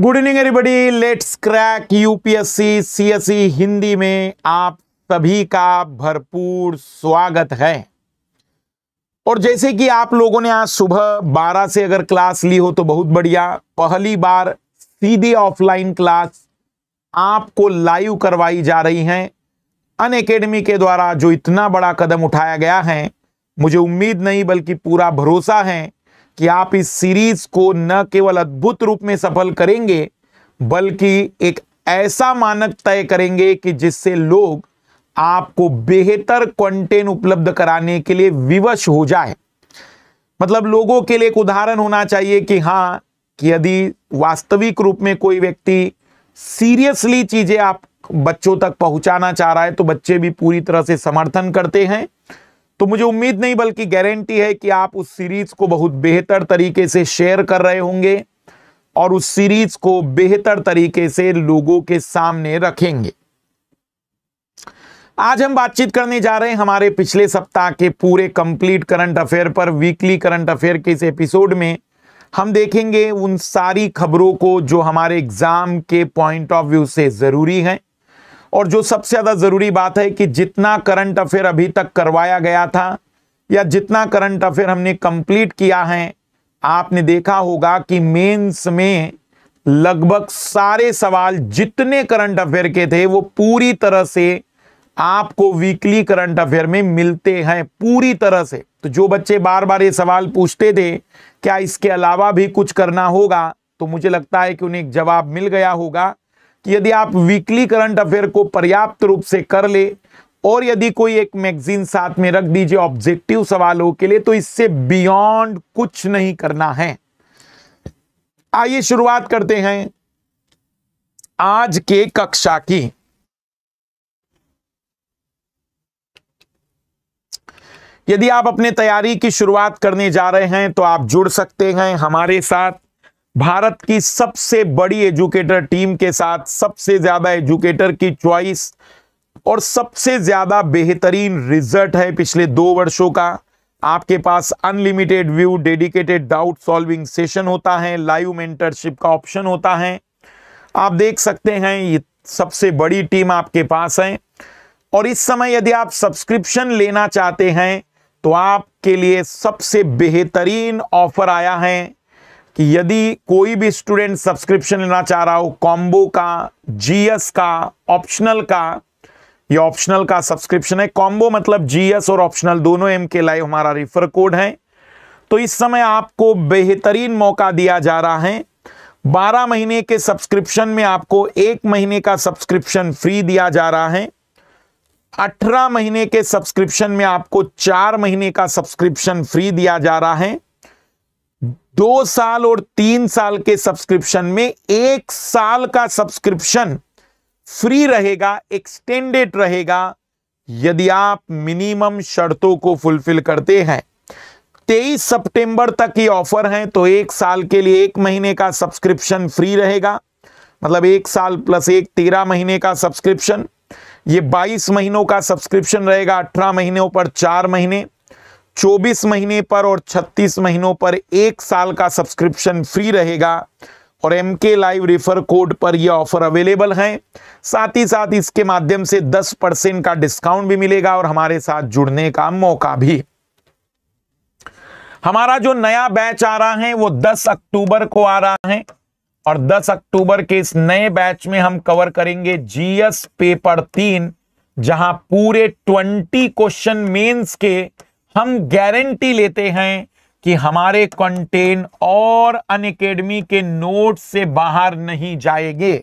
Good evening everybody let's crack UPSC CSC Hindi में आप सभी का भरपूर स्वागत है और जैसे कि आप लोगों ने आज सुबह 12 से अगर क्लास ली हो तो बहुत बढ़िया पहली बार सीधी ऑफलाइन क्लास आपको लाइव करवाई जा रही है अन अकेडमी के द्वारा जो इतना बड़ा कदम उठाया गया है मुझे उम्मीद नहीं बल्कि पूरा भरोसा है कि आप इस सीरीज को न केवल अद्भुत रूप में सफल करेंगे बल्कि एक ऐसा मानक तय करेंगे कि जिससे लोग आपको बेहतर कंटेंट उपलब्ध कराने के लिए विवश हो जाए मतलब लोगों के लिए एक उदाहरण होना चाहिए कि हाँ कि यदि वास्तविक रूप में कोई व्यक्ति सीरियसली चीजें आप बच्चों तक पहुंचाना चाह रहा है तो बच्चे भी पूरी तरह से समर्थन करते हैं तो मुझे उम्मीद नहीं बल्कि गारंटी है कि आप उस सीरीज को बहुत बेहतर तरीके से शेयर कर रहे होंगे और उस सीरीज को बेहतर तरीके से लोगों के सामने रखेंगे आज हम बातचीत करने जा रहे हैं हमारे पिछले सप्ताह के पूरे कंप्लीट करंट अफेयर पर वीकली करंट अफेयर के इस एपिसोड में हम देखेंगे उन सारी खबरों को जो हमारे एग्जाम के पॉइंट ऑफ व्यू से जरूरी हैं और जो सबसे ज़्यादा ज़रूरी बात है कि जितना करंट अफेयर अभी तक करवाया गया था या जितना करंट अफेयर हमने कंप्लीट किया है आपने देखा होगा कि मेंस में लगभग सारे सवाल जितने करंट अफेयर के थे वो पूरी तरह से आपको वीकली करंट अफेयर में मिलते हैं पूरी तरह से तो जो बच्चे बार बार ये सवाल पूछते थे क्या इसके अलावा भी कुछ करना होगा तो मुझे लगता है कि उन्हें एक जवाब मिल गया होगा कि यदि आप वीकली करंट अफेयर को पर्याप्त रूप से कर ले और यदि कोई एक मैगजीन साथ में रख दीजिए ऑब्जेक्टिव सवालों के लिए तो इससे बियॉन्ड कुछ नहीं करना है आइए शुरुआत करते हैं आज के कक्षा की यदि आप अपने तैयारी की शुरुआत करने जा रहे हैं तो आप जुड़ सकते हैं हमारे साथ भारत की सबसे बड़ी एजुकेटर टीम के साथ सबसे ज्यादा एजुकेटर की चॉइस और सबसे ज्यादा बेहतरीन रिजल्ट है पिछले दो वर्षों का आपके पास unlimited view dedicated doubt solving session होता है लाइव मेंटरशिप का ऑप्शन होता है आप देख सकते हैं ये सबसे बड़ी टीम आपके पास है और इस समय यदि आप सब्सक्रिप्शन लेना चाहते हैं तो आपके लिए सबसे बेहतरीन ऑफर आया है कि यदि कोई भी स्टूडेंट सब्सक्रिप्शन लेना चाह रहा हो कॉम्बो का जीएस का ऑप्शनल का ये ऑप्शनल का सब्सक्रिप्शन है कॉम्बो मतलब जीएस और ऑप्शनल दोनों एम के लाइव हमारा रिफर कोड है तो इस समय आपको बेहतरीन मौका दिया जा रहा है 12 महीने के सब्सक्रिप्शन में आपको एक महीने का सब्सक्रिप्शन फ्री दिया जा रहा है 18 महीने के सब्सक्रिप्शन में आपको चार महीने का सब्सक्रिप्शन फ्री दिया जा रहा है दो साल और तीन साल के सब्सक्रिप्शन में एक साल का सब्सक्रिप्शन फ्री रहेगा एक्सटेंडेड रहेगा यदि आप मिनिमम शर्तों को फुलफिल करते हैं तेईस सितंबर तक ये ऑफर है तो एक साल के लिए एक महीने का सब्सक्रिप्शन फ्री रहेगा मतलब एक साल प्लस एक तेरह महीने का सब्सक्रिप्शन ये बाईस महीनों का सब्सक्रिप्शन रहेगा अठारह महीनों पर चार महीने 24 महीने पर और 36 महीनों पर एक साल का सब्सक्रिप्शन फ्री रहेगा और एम के लाइव रेफर कोड पर यह ऑफर अवेलेबल है साथ ही साथ इसके माध्यम से 10 परसेंट का डिस्काउंट भी मिलेगा और हमारे साथ जुड़ने का मौका भी हमारा जो नया बैच आ रहा है वो 10 अक्टूबर को आ रहा है और 10 अक्टूबर के इस नए बैच में हम कवर करेंगे जीएस पेपर तीन जहां पूरे ट्वेंटी क्वेश्चन मेन्स के हम गारंटी लेते हैं कि हमारे कंटेन और अनएकेडमी के नोट से बाहर नहीं जाएंगे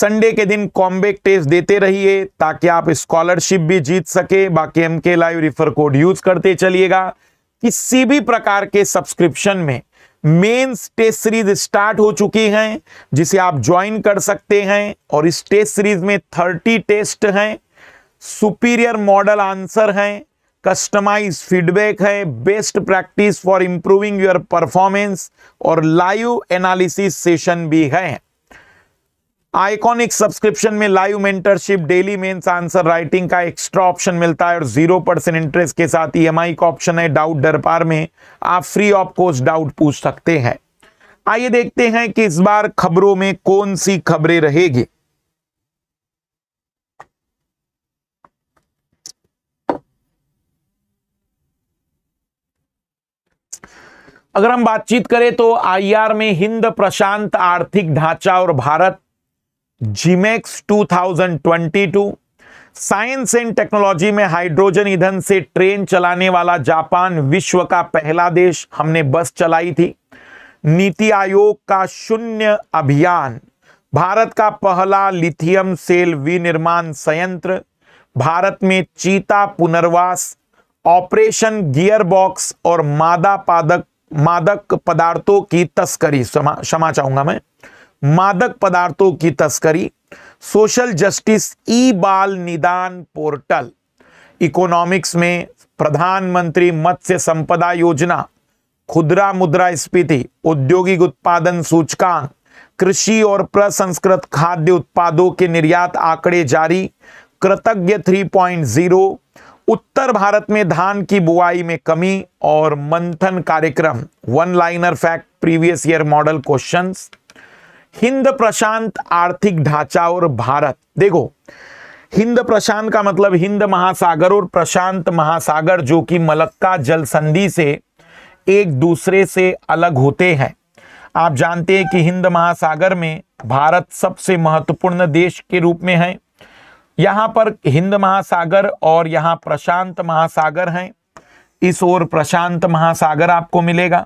संडे के दिन कॉम्बेक टेस्ट देते रहिए ताकि आप स्कॉलरशिप भी जीत सके बाकी एम के लाइव रिफर कोड यूज करते चलिएगा किसी भी प्रकार के सब्सक्रिप्शन में मेंस टेस्ट सीरीज स्टार्ट हो चुकी हैं जिसे आप ज्वाइन कर सकते हैं और इस टेस्ट सीरीज में थर्टी टेस्ट हैं सुपीरियर मॉडल आंसर हैं कस्टमाइज फीडबैक है best practice for improving your performance और लाइव एनालिसिस सेशन भी है आइकॉनिक सब्सक्रिप्शन में live mentorship daily mains answer writing का एक्स्ट्रा ऑप्शन मिलता है और जीरो परसेंट इंटरेस्ट के साथ ईएमआई e का ऑप्शन है डाउट डरपार में आप फ्री ऑफ कोर्स डाउट पूछ सकते हैं आइए देखते हैं कि इस बार खबरों में कौन सी खबरें रहेगी अगर हम बातचीत करें तो आईआर में हिंद प्रशांत आर्थिक ढांचा और भारत जीमेक्स 2022 साइंस एंड टेक्नोलॉजी में हाइड्रोजन ईंधन से ट्रेन चलाने वाला जापान विश्व का पहला देश हमने बस चलाई थी नीति आयोग का शून्य अभियान भारत का पहला लिथियम सेल विनिर्माण संयंत्र भारत में चीता पुनर्वास ऑपरेशन गियरबॉक्स और मादा पादक मादक पदार्थों की तस्करी क्षमा चाहूंगा मैं मादक पदार्थों की तस्करी सोशल जस्टिस ई बाल निदान पोर्टल इकोनॉमिक्स में प्रधानमंत्री मत्स्य संपदा योजना खुदरा मुद्रा स्फीति औद्योगिक उत्पादन सूचकांक कृषि और प्रसंस्कृत खाद्य उत्पादों के निर्यात आंकड़े जारी कृतज्ञ 3.0 उत्तर भारत में धान की बुआई में कमी और मंथन कार्यक्रम one liner fact previous year model questions हिंद प्रशांत आर्थिक ढांचा और भारत देखो हिंद प्रशांत का मतलब हिंद महासागर और प्रशांत महासागर जो कि मलक्का जल संधि से एक दूसरे से अलग होते हैं आप जानते हैं कि हिंद महासागर में भारत सबसे महत्वपूर्ण देश के रूप में है यहां पर हिंद महासागर और यहां प्रशांत महासागर हैं इस ओर प्रशांत महासागर आपको मिलेगा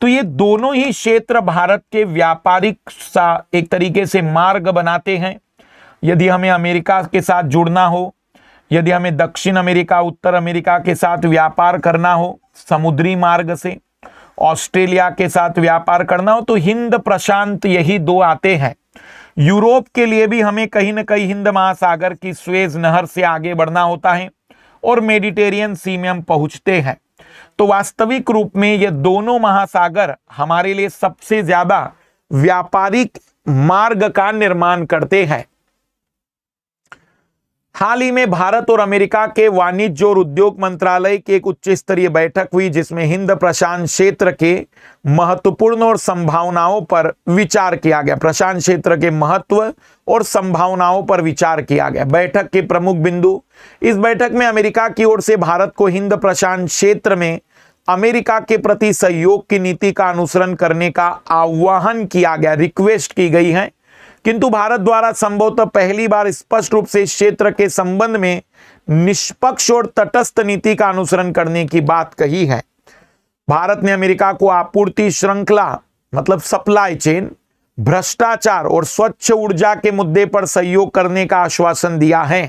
तो ये दोनों ही क्षेत्र भारत के व्यापारिक सा एक तरीके से मार्ग बनाते हैं यदि हमें अमेरिका के साथ जुड़ना हो यदि हमें दक्षिण अमेरिका उत्तर अमेरिका के साथ व्यापार करना हो समुद्री मार्ग से ऑस्ट्रेलिया के साथ व्यापार करना हो तो हिंद प्रशांत यही दो आते हैं यूरोप के लिए भी हमें कहीं ना कहीं हिंद महासागर की स्वेज नहर से आगे बढ़ना होता है और मेडिटेरियन सी में हम पहुंचते हैं तो वास्तविक रूप में ये दोनों महासागर हमारे लिए सबसे ज्यादा व्यापारिक मार्ग का निर्माण करते हैं हाल ही में भारत और अमेरिका के वाणिज्य और उद्योग मंत्रालय की एक उच्च स्तरीय बैठक हुई जिसमें हिंद प्रशांत क्षेत्र के महत्वपूर्ण और संभावनाओं पर विचार किया गया प्रशांत क्षेत्र के महत्व और संभावनाओं पर विचार किया गया बैठक के प्रमुख बिंदु इस बैठक में अमेरिका की ओर से भारत को हिंद प्रशांत क्षेत्र में अमेरिका के प्रति सहयोग की नीति का अनुसरण करने का आह्वान किया गया रिक्वेस्ट की गई है किंतु भारत द्वारा संभवतः पहली बार स्पष्ट रूप से क्षेत्र के संबंध में निष्पक्ष और तटस्थ नीति का अनुसरण करने की बात कही है भारत ने अमेरिका को आपूर्ति श्रृंखला मतलब सप्लाई चेन भ्रष्टाचार और स्वच्छ ऊर्जा के मुद्दे पर सहयोग करने का आश्वासन दिया है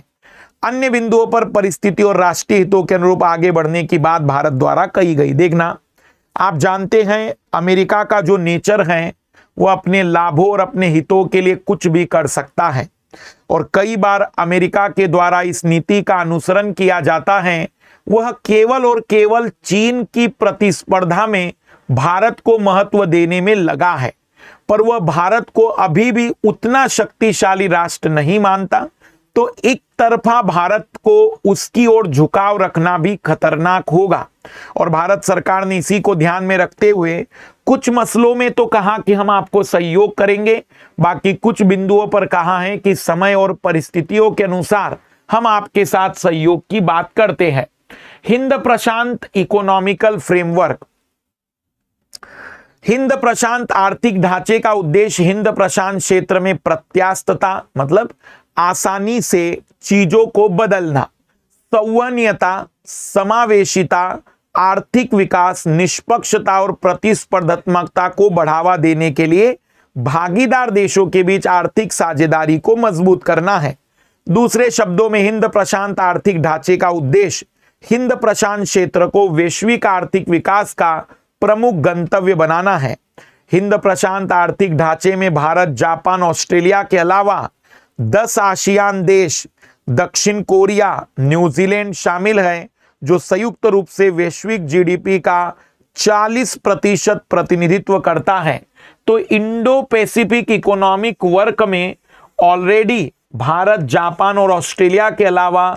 अन्य बिंदुओं पर परिस्थिति और राष्ट्रीय हितों के अनुरूप आगे बढ़ने की बात भारत द्वारा कही गई देखना आप जानते हैं अमेरिका का जो नेचर है वो अपने लाभों और अपने हितों के लिए कुछ भी कर सकता है और कई बार अमेरिका के द्वारा इस नीति का अनुसरण किया जाता है वह केवल और केवल चीन की प्रतिस्पर्धा में भारत को महत्व देने में लगा है पर वह भारत को अभी भी उतना शक्तिशाली राष्ट्र नहीं मानता तो एक तरफा भारत को उसकी ओर झुकाव रखना भी खतरनाक होगा और भारत सरकार ने इसी को ध्यान में रखते हुए कुछ मसलों में तो कहा कि हम आपको सहयोग करेंगे बाकी कुछ बिंदुओं पर कहा है कि समय और परिस्थितियों के अनुसार हम आपके साथ सहयोग की बात करते हैं हिंद प्रशांत इकोनॉमिकल फ्रेमवर्क हिंद प्रशांत आर्थिक ढांचे का उद्देश्य हिंद प्रशांत क्षेत्र में प्रत्यास्तता मतलब आसानी से चीजों को बदलना संवनीयता समावेशिता आर्थिक विकास निष्पक्षता और प्रतिस्पर्धात्मकता को बढ़ावा देने के लिए भागीदार देशों के बीच आर्थिक साझेदारी को मजबूत करना है दूसरे शब्दों में हिंद प्रशांत आर्थिक ढांचे का उद्देश्य हिंद प्रशांत क्षेत्र को वैश्विक आर्थिक विकास का प्रमुख गंतव्य बनाना है हिंद प्रशांत आर्थिक ढांचे में भारत जापान ऑस्ट्रेलिया के अलावा दस आशियान देश दक्षिण कोरिया न्यूजीलैंड शामिल है जो संयुक्त रूप से वैश्विक जीडीपी का 40 प्रतिशत प्रतिनिधित्व करता है तो इंडो पैसिफिक इकोनॉमिक वर्क में ऑलरेडी भारत जापान और ऑस्ट्रेलिया के अलावा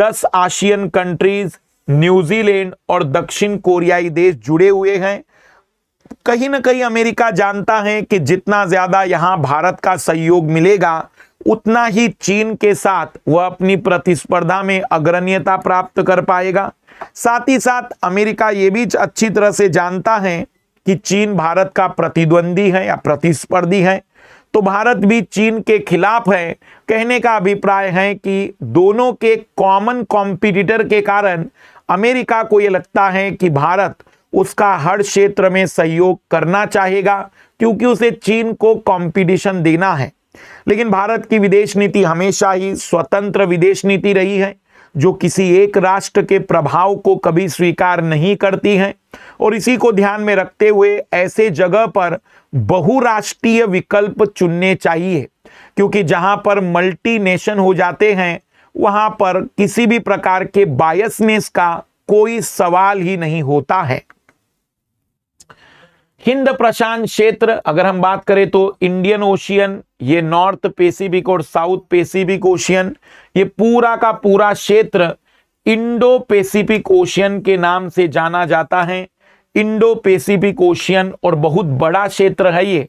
10 आशियन कंट्रीज न्यूजीलैंड और दक्षिण कोरियाई देश जुड़े हुए हैं कहीं ना कहीं अमेरिका जानता है कि जितना ज्यादा यहां भारत का सहयोग मिलेगा उतना ही चीन के साथ वह अपनी प्रतिस्पर्धा में अग्रण्यता प्राप्त कर पाएगा साथ ही साथ अमेरिका ये भी अच्छी तरह से जानता है कि चीन भारत का प्रतिद्वंदी है या प्रतिस्पर्धी है तो भारत भी चीन के खिलाफ है कहने का अभिप्राय है कि दोनों के कॉमन कॉम्पिटिटर के कारण अमेरिका को ये लगता है कि भारत उसका हर क्षेत्र में सहयोग करना चाहेगा क्योंकि उसे चीन को कंपटीशन देना है लेकिन भारत की विदेश नीति हमेशा ही स्वतंत्र विदेश नीति रही है जो किसी एक राष्ट्र के प्रभाव को कभी स्वीकार नहीं करती है और इसी को ध्यान में रखते हुए ऐसे जगह पर बहुराष्ट्रीय विकल्प चुनने चाहिए क्योंकि जहां पर मल्टी नेशन हो जाते हैं वहां पर किसी भी प्रकार के बायसनेस का कोई सवाल ही नहीं होता है हिंद प्रशांत क्षेत्र अगर हम बात करें तो इंडियन ओशियन ये नॉर्थ पेसिफिक और साउथ पेसिफिक ओशियन ये पूरा का पूरा क्षेत्र इंडो पेसिफिक ओशियन के नाम से जाना जाता है इंडो पेसिफिक ओशियन और बहुत बड़ा क्षेत्र है ये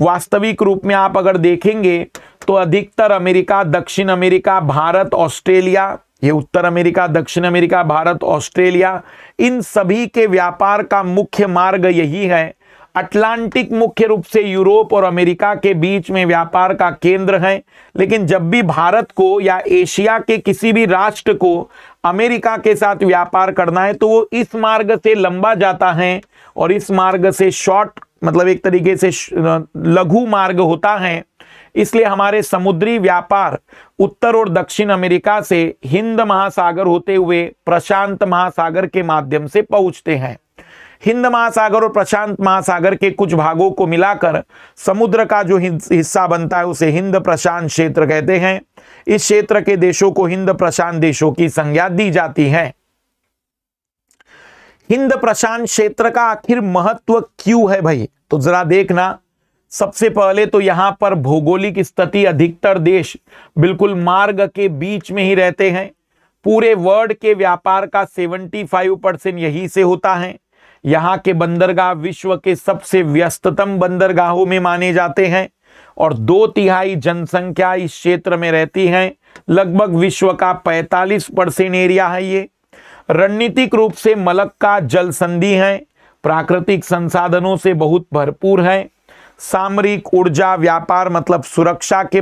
वास्तविक रूप में आप अगर देखेंगे तो अधिकतर अमेरिका दक्षिण अमेरिका भारत ऑस्ट्रेलिया ये उत्तर अमेरिका दक्षिण अमेरिका भारत ऑस्ट्रेलिया इन सभी के व्यापार का मुख्य मार्ग यही है अटलांटिक मुख्य रूप से यूरोप और अमेरिका के बीच में व्यापार का केंद्र है लेकिन जब भी भारत को या एशिया के किसी भी राष्ट्र को अमेरिका के साथ व्यापार करना है तो वो इस मार्ग से लंबा जाता है और इस मार्ग से शॉर्ट मतलब एक तरीके से लघु मार्ग होता है इसलिए हमारे समुद्री व्यापार उत्तर और दक्षिण अमेरिका से हिंद महासागर होते हुए प्रशांत महासागर के माध्यम से पहुंचते हैं हिंद महासागर और प्रशांत महासागर के कुछ भागों को मिलाकर समुद्र का जो हिस्सा बनता है उसे हिंद प्रशांत क्षेत्र कहते हैं इस क्षेत्र के देशों को हिंद प्रशांत देशों की संज्ञा दी जाती है हिंद प्रशांत क्षेत्र का आखिर महत्व क्यों है भाई तो जरा देखना सबसे पहले तो यहां पर भौगोलिक स्थिति अधिकतर देश बिल्कुल मार्ग के बीच में ही रहते हैं पूरे वर्ल्ड के व्यापार का 75 परसेंट यही से होता है यहाँ के बंदरगाह विश्व के सबसे व्यस्ततम बंदरगाहों में माने जाते हैं और दो तिहाई जनसंख्या इस क्षेत्र में रहती है लगभग विश्व का 45 परसेंट एरिया है ये रणनीतिक रूप से मलक्का जल संधि है प्राकृतिक संसाधनों से बहुत भरपूर है सामरिक ऊर्जा व्यापार मतलब सुरक्षा के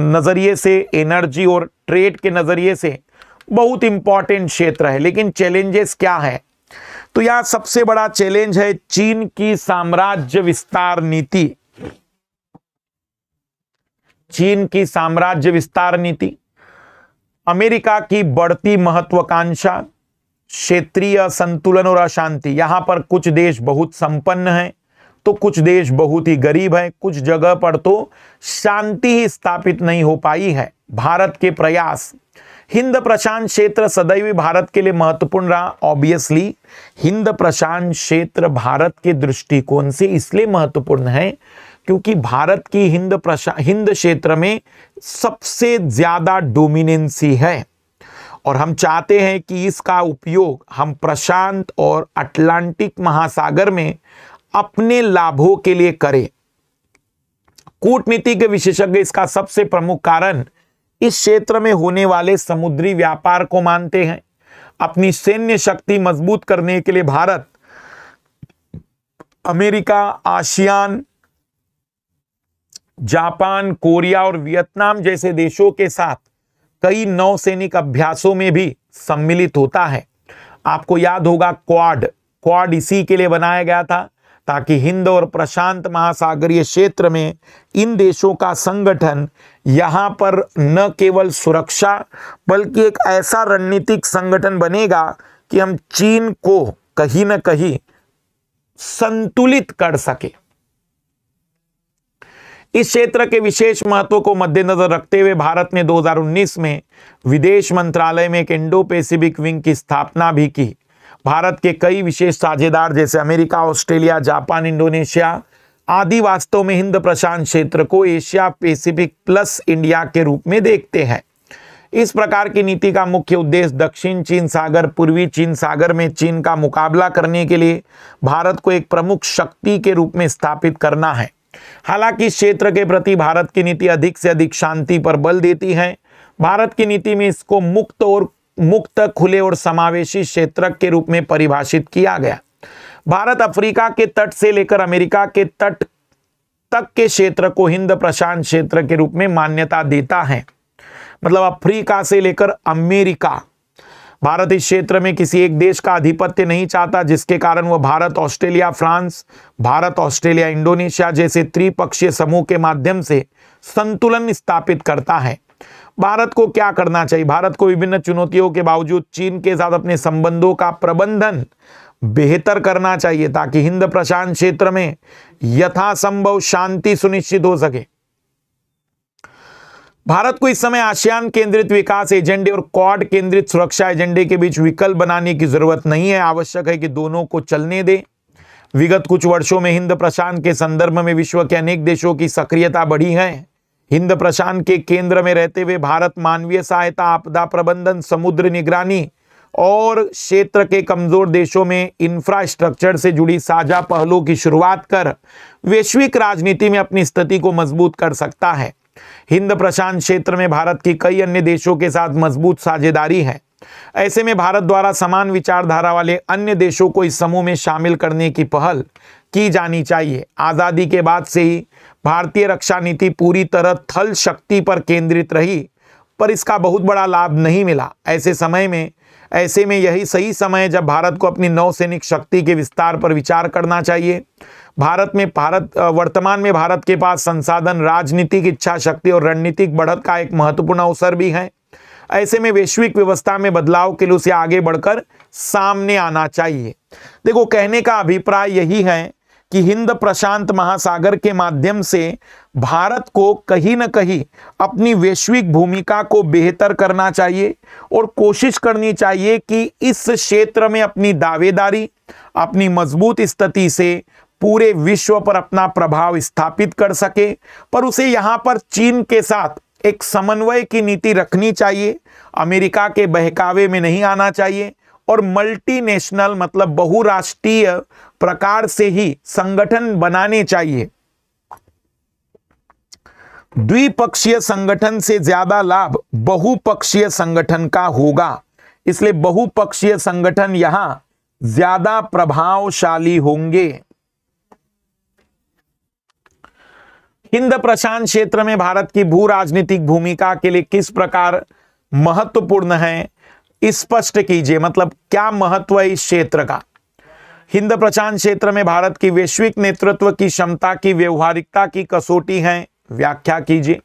नज़रिए से एनर्जी और ट्रेड के नज़रिए से बहुत इंपॉर्टेंट क्षेत्र है लेकिन चैलेंजेस क्या है तो यहां सबसे बड़ा चैलेंज है चीन की साम्राज्य विस्तार नीति चीन की साम्राज्य विस्तार नीति अमेरिका की बढ़ती महत्वाकांक्षा क्षेत्रीय संतुलन और अशांति यहां पर कुछ देश बहुत संपन्न हैं तो कुछ देश बहुत ही गरीब हैं कुछ जगह पर तो शांति ही स्थापित नहीं हो पाई है भारत के प्रयास हिंद प्रशांत क्षेत्र सदैव भारत के लिए महत्वपूर्ण रहा ऑब्वियसली हिंद प्रशांत क्षेत्र भारत के दृष्टिकोण से इसलिए महत्वपूर्ण है क्योंकि भारत की हिंद प्रशांत हिंद क्षेत्र में सबसे ज़्यादा डोमिनेंसी है और हम चाहते हैं कि इसका उपयोग हम प्रशांत और अटलांटिक महासागर में अपने लाभों के लिए करें कूटनीति के विशेषज्ञ इसका सबसे प्रमुख कारण इस क्षेत्र में होने वाले समुद्री व्यापार को मानते हैं अपनी सैन्य शक्ति मजबूत करने के लिए Bharat America ASEAN Japan Korea और वियतनाम जैसे देशों के साथ कई नौसैनिक अभ्यासों में भी सम्मिलित होता है आपको याद होगा क्वाड क्वाड इसी के लिए बनाया गया था ताकि हिंद और प्रशांत महासागरीय क्षेत्र में इन देशों का संगठन यहाँ पर न केवल सुरक्षा बल्कि एक ऐसा रणनीतिक संगठन बनेगा कि हम चीन को कहीं ना कहीं संतुलित कर सके इस क्षेत्र के विशेष महत्व को मद्देनजर रखते हुए भारत ने 2019 में विदेश मंत्रालय में एक इंडो पैसिफिक विंग की स्थापना भी की भारत के कई विशेष साझेदार जैसे अमेरिका ऑस्ट्रेलिया जापान इंडोनेशिया आदि वास्तव में हिंद प्रशांत क्षेत्र को एशिया पैसिफिक प्लस इंडिया के रूप में देखते हैं इस प्रकार की नीति का मुख्य उद्देश्य दक्षिण चीन सागर पूर्वी चीन सागर में चीन का मुकाबला करने के लिए भारत को एक प्रमुख शक्ति के रूप में स्थापित करना है हालांकि क्षेत्र के प्रति भारत की नीति अधिक से अधिक शांति पर बल देती है भारत की नीति में इसको मुक्त और मुक्त खुले और समावेशी क्षेत्र के रूप में परिभाषित किया गया भारत अफ्रीका के तट से लेकर अमेरिका के तट तक के क्षेत्र को हिंद प्रशांत क्षेत्र के रूप में मान्यता देता है मतलब अफ्रीका से लेकर अमेरिका भारत इस क्षेत्र में किसी एक देश का आधिपत्य नहीं चाहता जिसके कारण वह Bharat Australia France Bharat Australia Indonesia जैसे त्रिपक्षीय समूह के माध्यम से संतुलन स्थापित करता है भारत को क्या करना चाहिए भारत को विभिन्न चुनौतियों के बावजूद चीन के साथ अपने संबंधों का प्रबंधन बेहतर करना चाहिए ताकि हिंद प्रशांत क्षेत्र में यथासंभव शांति सुनिश्चित हो सके भारत को इस समय आसियान केंद्रित विकास एजेंडे और क्वाड केंद्रित सुरक्षा एजेंडे के बीच विकल्प बनाने की जरूरत नहीं है आवश्यक है कि दोनों को चलने दें विगत कुछ वर्षों में हिंद प्रशांत के संदर्भ में विश्व के अनेक देशों की सक्रियता बढ़ी है हिंद प्रशांत के केंद्र में रहते हुए भारत मानवीय सहायता आपदा प्रबंधन समुद्र निगरानी और क्षेत्र के कमजोर देशों में इंफ्रास्ट्रक्चर से जुड़ी साझा पहलों की शुरुआत कर वैश्विक राजनीति में अपनी स्थिति को मजबूत कर सकता है हिंद प्रशांत क्षेत्र में भारत की कई अन्य देशों के साथ मजबूत साझेदारी है ऐसे में भारत द्वारा समान विचारधारा वाले अन्य देशों को इस समूह में शामिल करने की पहल की जानी चाहिए आज़ादी के बाद से ही भारतीय रक्षा नीति पूरी तरह थल शक्ति पर केंद्रित रही पर इसका बहुत बड़ा लाभ नहीं मिला ऐसे समय में ऐसे में यही सही समय जब भारत को अपनी नौसैनिक शक्ति के विस्तार पर विचार करना चाहिए भारत में भारत वर्तमान में भारत के पास संसाधन राजनीतिक इच्छा शक्ति और रणनीतिक बढ़त का एक महत्वपूर्ण अवसर भी है ऐसे में वैश्विक व्यवस्था में बदलाव के लिए उसे आगे बढ़कर सामने आना चाहिए देखो कहने का अभिप्राय यही है कि हिंद प्रशांत महासागर के माध्यम से भारत को कहीं ना कहीं अपनी वैश्विक भूमिका को बेहतर करना चाहिए और कोशिश करनी चाहिए कि इस क्षेत्र में अपनी दावेदारी अपनी मजबूत स्थिति से पूरे विश्व पर अपना प्रभाव स्थापित कर सके पर उसे यहाँ पर चीन के साथ एक समन्वय की नीति रखनी चाहिए अमेरिका के बहकावे में नहीं आना चाहिए और मल्टीनेशनल मतलब बहुराष्ट्रीय प्रकार से ही संगठन बनाने चाहिए द्विपक्षीय संगठन से ज्यादा लाभ बहुपक्षीय संगठन का होगा इसलिए बहुपक्षीय संगठन यहां ज्यादा प्रभावशाली होंगे हिंद प्रशांत क्षेत्र में भारत की भू राजनीतिक भूमिका के लिए किस प्रकार महत्वपूर्ण है स्पष्ट कीजिए मतलब क्या महत्व है इस क्षेत्र का हिंद प्रशांत क्षेत्र में भारत की वैश्विक नेतृत्व की क्षमता की व्यवहारिकता की कसौटी है व्याख्या कीजिए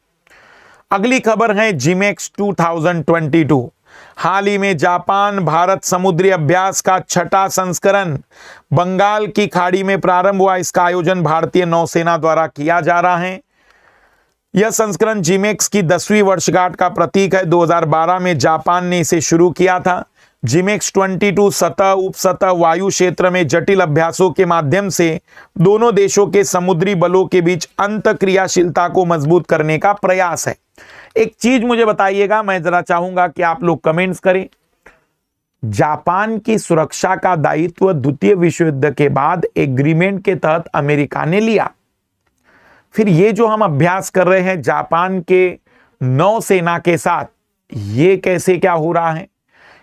अगली खबर है जिमेक्स 2022 हाल ही में जापान भारत समुद्री अभ्यास का छठा संस्करण बंगाल की खाड़ी में प्रारंभ हुआ इसका आयोजन भारतीय नौसेना द्वारा किया जा रहा है यह संस्करण जिमेक्स की दसवीं वर्षगांठ का प्रतीक है 2012 में जापान ने इसे शुरू किया था जिमेक्स 22 सतह उपसतह वायु क्षेत्र में जटिल अभ्यासों के माध्यम से दोनों देशों के समुद्री बलों के बीच अंत क्रियाशीलता को मजबूत करने का प्रयास है एक चीज मुझे बताइएगा मैं जरा चाहूंगा कि आप लोग कमेंट्स करें जापान की सुरक्षा का दायित्व द्वितीय विश्व युद्ध के बाद एग्रीमेंट के तहत अमेरिका ने लिया फिर ये जो हम अभ्यास कर रहे हैं जापान के नौसेना के साथ ये कैसे क्या हो रहा है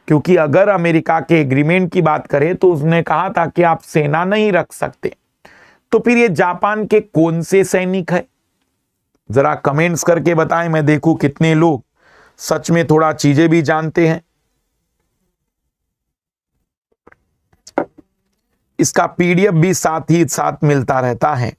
क्योंकि अगर अमेरिका के एग्रीमेंट की बात करें तो उसने कहा था कि आप सेना नहीं रख सकते तो फिर ये जापान के कौन से सैनिक है जरा कमेंट्स करके बताएं मैं देखूं कितने लोग सच में थोड़ा चीजें भी जानते हैं इसका पीडीएफ भी साथ ही साथ मिलता रहता है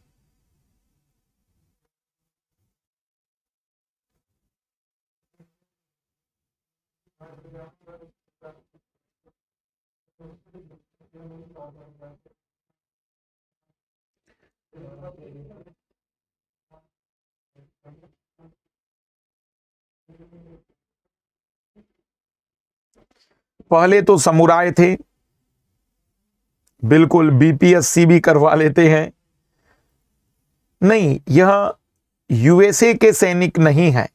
पहले तो समुराय थे बिल्कुल बीपीएससी भी करवा लेते हैं नहीं यह यूएसए के सैनिक नहीं है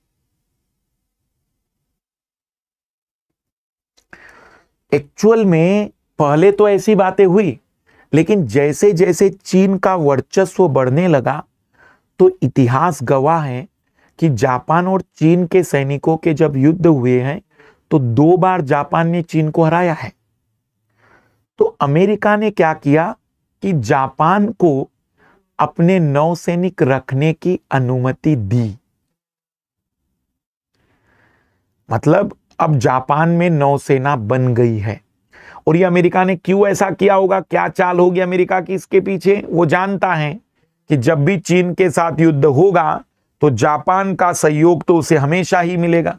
एक्चुअल में पहले तो ऐसी बातें हुई लेकिन जैसे जैसे चीन का वर्चस्व बढ़ने लगा तो इतिहास गवाह है कि जापान और चीन के सैनिकों के जब युद्ध हुए हैं तो दो बार जापान ने चीन को हराया है तो अमेरिका ने क्या किया कि जापान को अपने नौसैनिक रखने की अनुमति दी मतलब अब जापान में नौसेना बन गई है और ये अमेरिका ने क्यों ऐसा किया होगा क्या चाल होगी अमेरिका की इसके पीछे वो जानता है कि जब भी चीन के साथ युद्ध होगा तो जापान का सहयोग तो उसे हमेशा ही मिलेगा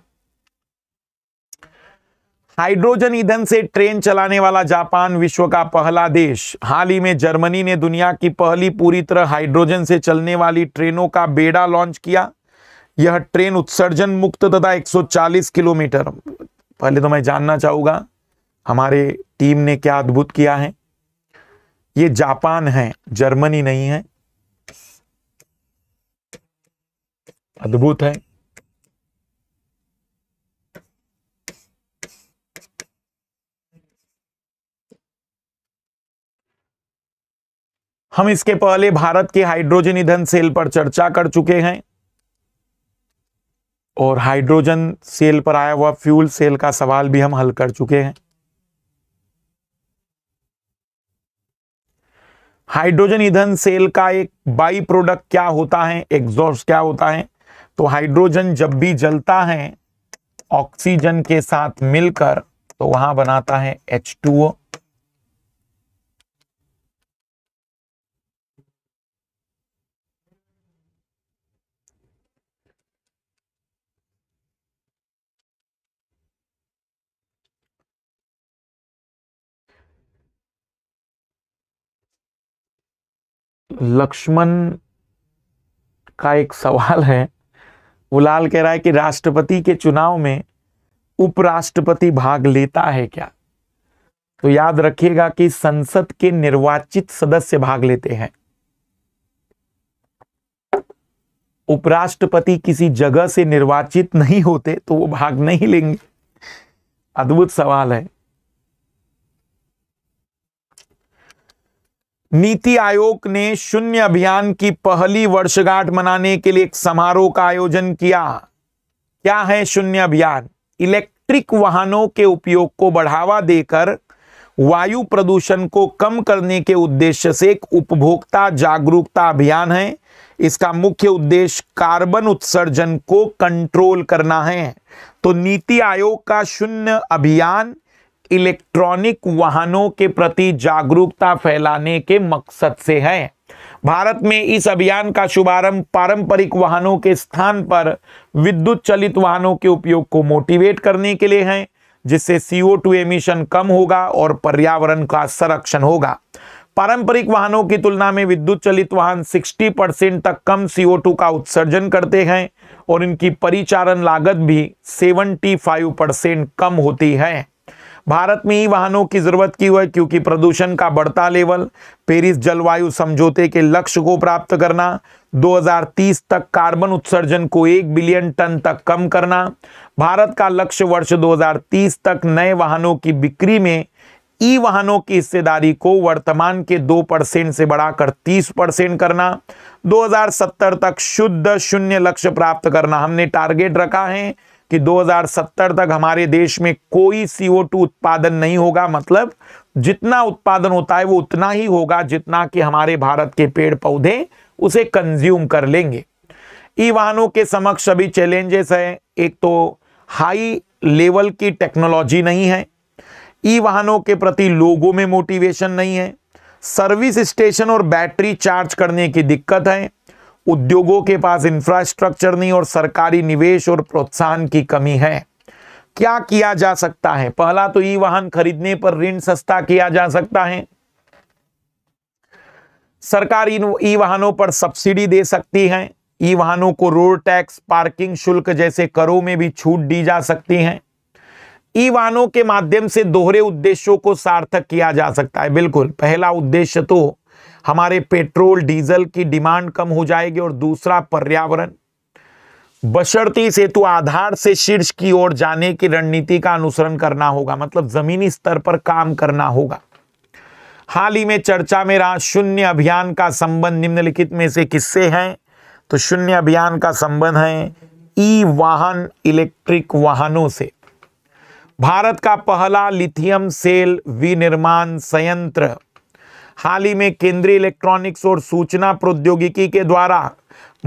हाइड्रोजन ईंधन से ट्रेन चलाने वाला जापान विश्व का पहला देश हाल ही में जर्मनी ने दुनिया की पहली पूरी तरह हाइड्रोजन से चलने वाली ट्रेनों का बेड़ा लॉन्च किया यह ट्रेन उत्सर्जन मुक्त तथा 140 किलोमीटर पहले तो मैं जानना चाहूंगा हमारे टीम ने क्या अद्भुत किया है ये जापान है जर्मनी नहीं है अद्भुत है हम इसके पहले भारत के हाइड्रोजन ईंधन सेल पर चर्चा कर चुके हैं और हाइड्रोजन सेल पर आया हुआ फ्यूल सेल का सवाल भी हम हल कर चुके हैं हाइड्रोजन ईंधन सेल का एक बाई प्रोडक्ट क्या होता है एग्जॉस्ट क्या होता है तो हाइड्रोजन जब भी जलता है ऑक्सीजन के साथ मिलकर तो वहां बनाता है H2O लक्ष्मण का एक सवाल है वो लाल कह रहा है कि राष्ट्रपति के चुनाव में उपराष्ट्रपति भाग लेता है क्या तो याद रखिएगा कि संसद के निर्वाचित सदस्य भाग लेते हैं उपराष्ट्रपति किसी जगह से निर्वाचित नहीं होते तो वो भाग नहीं लेंगे अद्भुत सवाल है नीति आयोग ने शून्य अभियान की पहली वर्षगांठ मनाने के लिए एक समारोह का आयोजन किया क्या है शून्य अभियान इलेक्ट्रिक वाहनों के उपयोग को बढ़ावा देकर वायु प्रदूषण को कम करने के उद्देश्य से एक उपभोक्ता जागरूकता अभियान है इसका मुख्य उद्देश्य कार्बन उत्सर्जन को कंट्रोल करना है तो नीति आयोग का शून्य अभियान इलेक्ट्रॉनिक वाहनों के प्रति जागरूकता फैलाने के मकसद से है भारत में इस अभियान का शुभारंभ पारंपरिक वाहनों के स्थान पर विद्युत चलित वाहनों के उपयोग को मोटिवेट करने के लिए है जिससे सीओ टू एमिशन कम होगा और पर्यावरण का संरक्षण होगा पारंपरिक वाहनों की तुलना में विद्युत चलित वाहन 60 परसेंट तक कम CO2 का उत्सर्जन करते हैं और इनकी परिचालन लागत भी 75 परसेंट कम होती है भारत में ही वाहनों की जरूरत क्यों है क्योंकि प्रदूषण का बढ़ता लेवल पेरिस जलवायु समझौते के लक्ष्य को प्राप्त करना 2030 तक कार्बन उत्सर्जन को एक बिलियन टन तक कम करना भारत का लक्ष्य वर्ष 2030 तक नए वाहनों की बिक्री में ई वाहनों की हिस्सेदारी को वर्तमान के दो परसेंट से बढ़ाकर तीस परसेंट करना 2070 तक शुद्ध शून्य लक्ष्य प्राप्त करना हमने टारगेट रखा है कि 2070 तक हमारे देश में कोई टू उत्पादन नहीं होगा मतलब जितना उत्पादन होता है वो उतना ही होगा जितना कि हमारे भारत के पेड़ पौधे उसे कंज्यूम कर लेंगे ई वाहनों के समक्ष सभी चैलेंजेस हैं एक तो हाई लेवल की टेक्नोलॉजी नहीं है ई वाहनों के प्रति लोगों में मोटिवेशन नहीं है सर्विस स्टेशन और बैटरी चार्ज करने की दिक्कत है उद्योगों के पास इंफ्रास्ट्रक्चर नहीं और सरकारी निवेश और प्रोत्साहन की कमी है क्या किया जा सकता है पहला तो ई वाहन खरीदने पर ऋण सस्ता किया जा सकता है सरकार इन ई वाहनों पर सब्सिडी दे सकती है ई वाहनों को रोड टैक्स पार्किंग शुल्क जैसे करों में भी छूट दी जा सकती है ई वाहनों के माध्यम से दोहरे उद्देश्यों को सार्थक किया जा सकता है बिल्कुल पहला उद्देश्य तो हमारे पेट्रोल डीजल की डिमांड कम हो जाएगी और दूसरा पर्यावरण बशर्ती सेतु आधार से शीर्ष की ओर जाने की रणनीति का अनुसरण करना होगा मतलब जमीनी स्तर पर काम करना होगा हाल ही में चर्चा में रहा शून्य अभियान का संबंध निम्नलिखित में से किससे है तो शून्य अभियान का संबंध है ई वाहन इलेक्ट्रिक वाहनों से भारत का पहला लिथियम सेल विनिर्माण संयंत्र हाल ही में केंद्रीय इलेक्ट्रॉनिक्स और सूचना प्रौद्योगिकी के द्वारा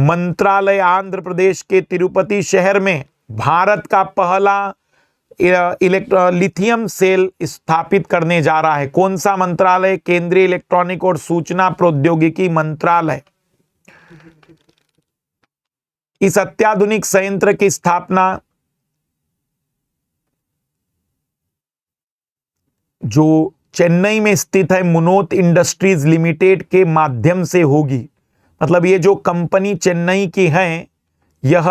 मंत्रालय आंध्र प्रदेश के तिरुपति शहर में भारत का पहला इलेक्ट्रो लिथियम सेल स्थापित करने जा रहा है कौन सा मंत्रालय केंद्रीय इलेक्ट्रॉनिक और सूचना प्रौद्योगिकी मंत्रालय इस अत्याधुनिक संयंत्र की स्थापना जो चेन्नई में स्थित है मुनोत इंडस्ट्रीज लिमिटेड के माध्यम से होगी मतलब ये जो कंपनी चेन्नई की है यह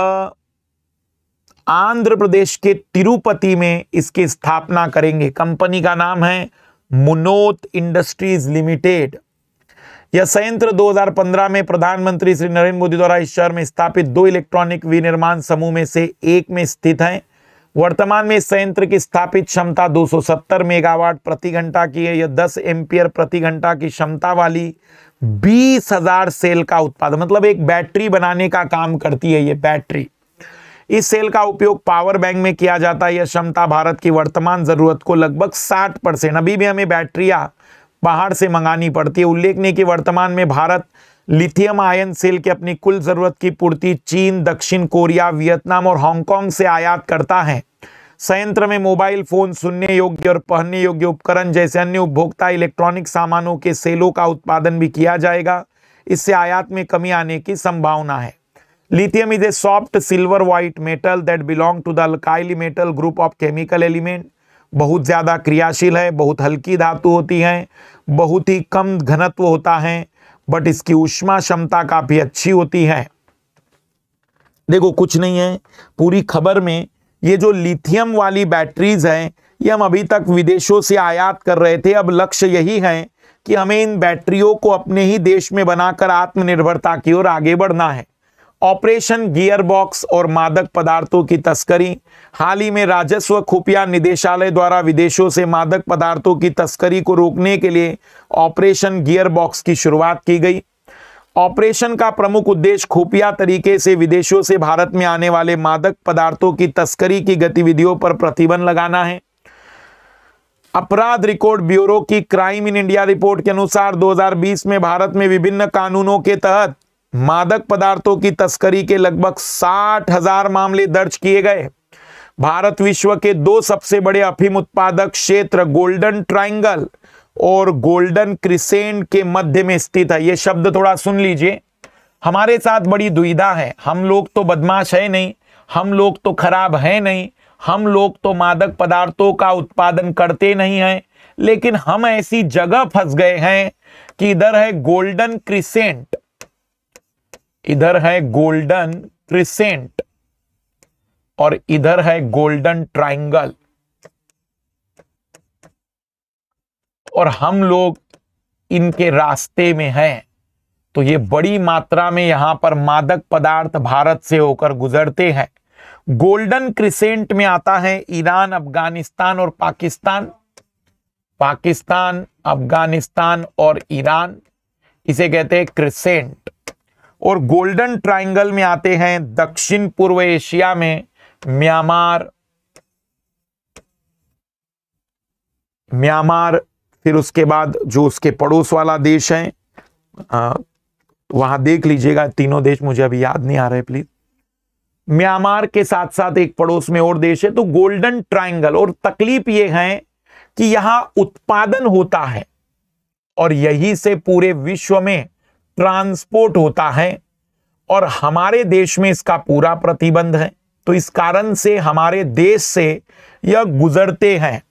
आंध्र प्रदेश के तिरुपति में इसकी स्थापना करेंगे कंपनी का नाम है मुनोत इंडस्ट्रीज लिमिटेड यह संयंत्र 2015 में प्रधानमंत्री श्री नरेंद्र मोदी द्वारा इस शहर में स्थापित दो इलेक्ट्रॉनिक विनिर्माण समूह में से एक में स्थित है वर्तमान में संयंत्र की स्थापित क्षमता 270 मेगावाट प्रति घंटा की है यह 10 एम्पियर प्रति घंटा की क्षमता वाली बीस हजार सेल का उत्पादन मतलब एक बैटरी बनाने का काम करती है यह बैटरी इस सेल का उपयोग पावर बैंक में किया जाता है यह क्षमता भारत की वर्तमान जरूरत को लगभग 60 परसेंट अभी भी हमें बैटरियां बाहर से मंगानी पड़ती है उल्लेखनीय कि वर्तमान में भारत लिथियम आयन सेल की अपनी कुल जरूरत की पूर्ति चीन दक्षिण कोरिया वियतनाम और हांगकांग से आयात करता है संयंत्र में मोबाइल फोन सुनने योग्य और पहनने योग्य उपकरण जैसे अन्य उपभोक्ता इलेक्ट्रॉनिक सामानों के सेलों का उत्पादन भी किया जाएगा इससे आयात में कमी आने की संभावना है lithium is a soft silver white metal that belong to the alkyl metal group of chemical element बहुत ज़्यादा क्रियाशील है बहुत हल्की धातु होती है बहुत ही कम घनत्व होता है बट इसकी उष्मा क्षमता काफ़ी अच्छी होती है देखो कुछ नहीं है पूरी खबर में ये जो लिथियम वाली बैटरीज हैं ये हम अभी तक विदेशों से आयात कर रहे थे अब लक्ष्य यही है कि हमें इन बैटरियों को अपने ही देश में बनाकर आत्मनिर्भरता की ओर आगे बढ़ना है ऑपरेशन गियरबॉक्स और मादक पदार्थों की तस्करी हाल ही में राजस्व खुफिया निदेशालय द्वारा विदेशों से मादक पदार्थों की तस्करी को रोकने के लिए ऑपरेशन गियरबॉक्स की शुरुआत की गई ऑपरेशन का प्रमुख उद्देश्य खुफिया तरीके से विदेशों से भारत में आने वाले मादक पदार्थों की तस्करी की गतिविधियों पर प्रतिबंध लगाना है अपराध रिकॉर्ड ब्यूरो की क्राइम इन इंडिया रिपोर्ट के अनुसार 2020 में भारत में विभिन्न कानूनों के तहत मादक पदार्थों की तस्करी के लगभग साठ हजार मामले दर्ज किए गए भारत विश्व के दो सबसे बड़े अफीम उत्पादक क्षेत्र गोल्डन ट्राइंगल और गोल्डन क्रिसेंट के मध्य में स्थित है ये शब्द थोड़ा सुन लीजिए हमारे साथ बड़ी दुविधा है हम लोग तो बदमाश है नहीं हम लोग तो खराब है नहीं हम लोग तो मादक पदार्थों का उत्पादन करते नहीं हैं लेकिन हम ऐसी जगह फंस गए हैं कि इधर है गोल्डन क्रिसेंट इधर है गोल्डन क्रिसेंट और इधर है गोल्डन ट्राइंगल और हम लोग इनके रास्ते में हैं तो ये बड़ी मात्रा में यहां पर मादक पदार्थ भारत से होकर गुजरते हैं गोल्डन क्रिसेंट में आता है ईरान अफगानिस्तान और पाकिस्तान पाकिस्तान अफगानिस्तान और ईरान इसे कहते हैं क्रिसेंट और गोल्डन ट्राइंगल में आते हैं दक्षिण पूर्व एशिया में म्यांमार म्यांमार फिर उसके बाद जो उसके पड़ोस वाला देश है आ, वहां देख लीजिएगा तीनों देश मुझे अभी याद नहीं आ रहे प्लीज म्यांमार के साथ साथ एक पड़ोस में और देश है तो गोल्डन ट्राइंगल और तकलीफ ये है कि यहां उत्पादन होता है और यही से पूरे विश्व में ट्रांसपोर्ट होता है और हमारे देश में इसका पूरा प्रतिबंध है तो इस कारण से हमारे देश से यह गुजरते हैं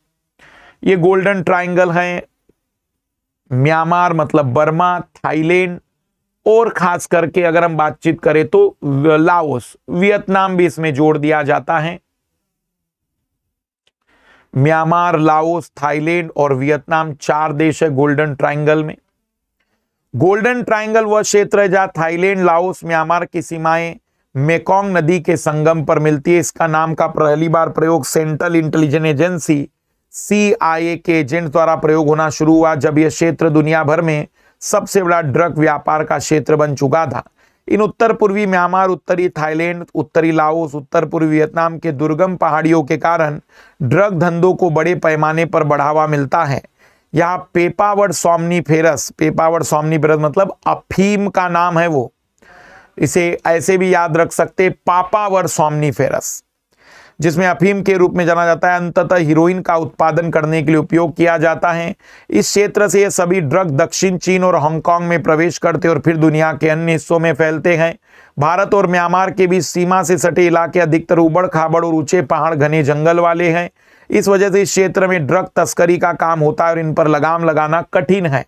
ये गोल्डन ट्राइंगल है म्यांमार मतलब बर्मा थाईलैंड और खास करके अगर हम बातचीत करें तो लाओस वियतनाम भी इसमें जोड़ दिया जाता है म्यांमार लाओस थाईलैंड और वियतनाम चार देश है गोल्डन ट्राइंगल में गोल्डन ट्रायंगल वह क्षेत्र है जहां थाईलैंड लाओस म्यांमार की सीमाएं मेकोंग नदी के संगम पर मिलती है इसका नाम का पहली बार प्रयोग सेंट्रल इंटेलिजेंस एजेंसी सीआईए के एजेंट द्वारा प्रयोग होना शुरू हुआ जब यह क्षेत्र दुनिया भर में सबसे बड़ा ड्रग व्यापार का क्षेत्र बन चुका था इन उत्तर पूर्वी म्यांमार उत्तरी थाईलैंड उत्तरी लाओस उत्तर पूर्वी वियतनाम के दुर्गम पहाड़ियों के कारण ड्रग धंधों को बड़े पैमाने पर बढ़ावा मिलता है यहां Papaver somniferum Papaver somniferum मतलब अफीम का नाम है वो इसे ऐसे भी याद रख सकते पापावर सोमनी फेरस जिसमें अफीम के रूप में जाना जाता है अंततः हीरोइन का उत्पादन करने के लिए उपयोग किया जाता है इस क्षेत्र से ये सभी ड्रग दक्षिण चीन और हांगकांग में प्रवेश करते और फिर दुनिया के अन्य हिस्सों में फैलते हैं भारत और म्यांमार के बीच सीमा से सटे इलाके अधिकतर उबड़ खाबड़ और ऊंचे पहाड़ घने जंगल वाले हैं इस वजह से इस क्षेत्र में ड्रग तस्करी का काम होता है और इन पर लगाम लगाना कठिन है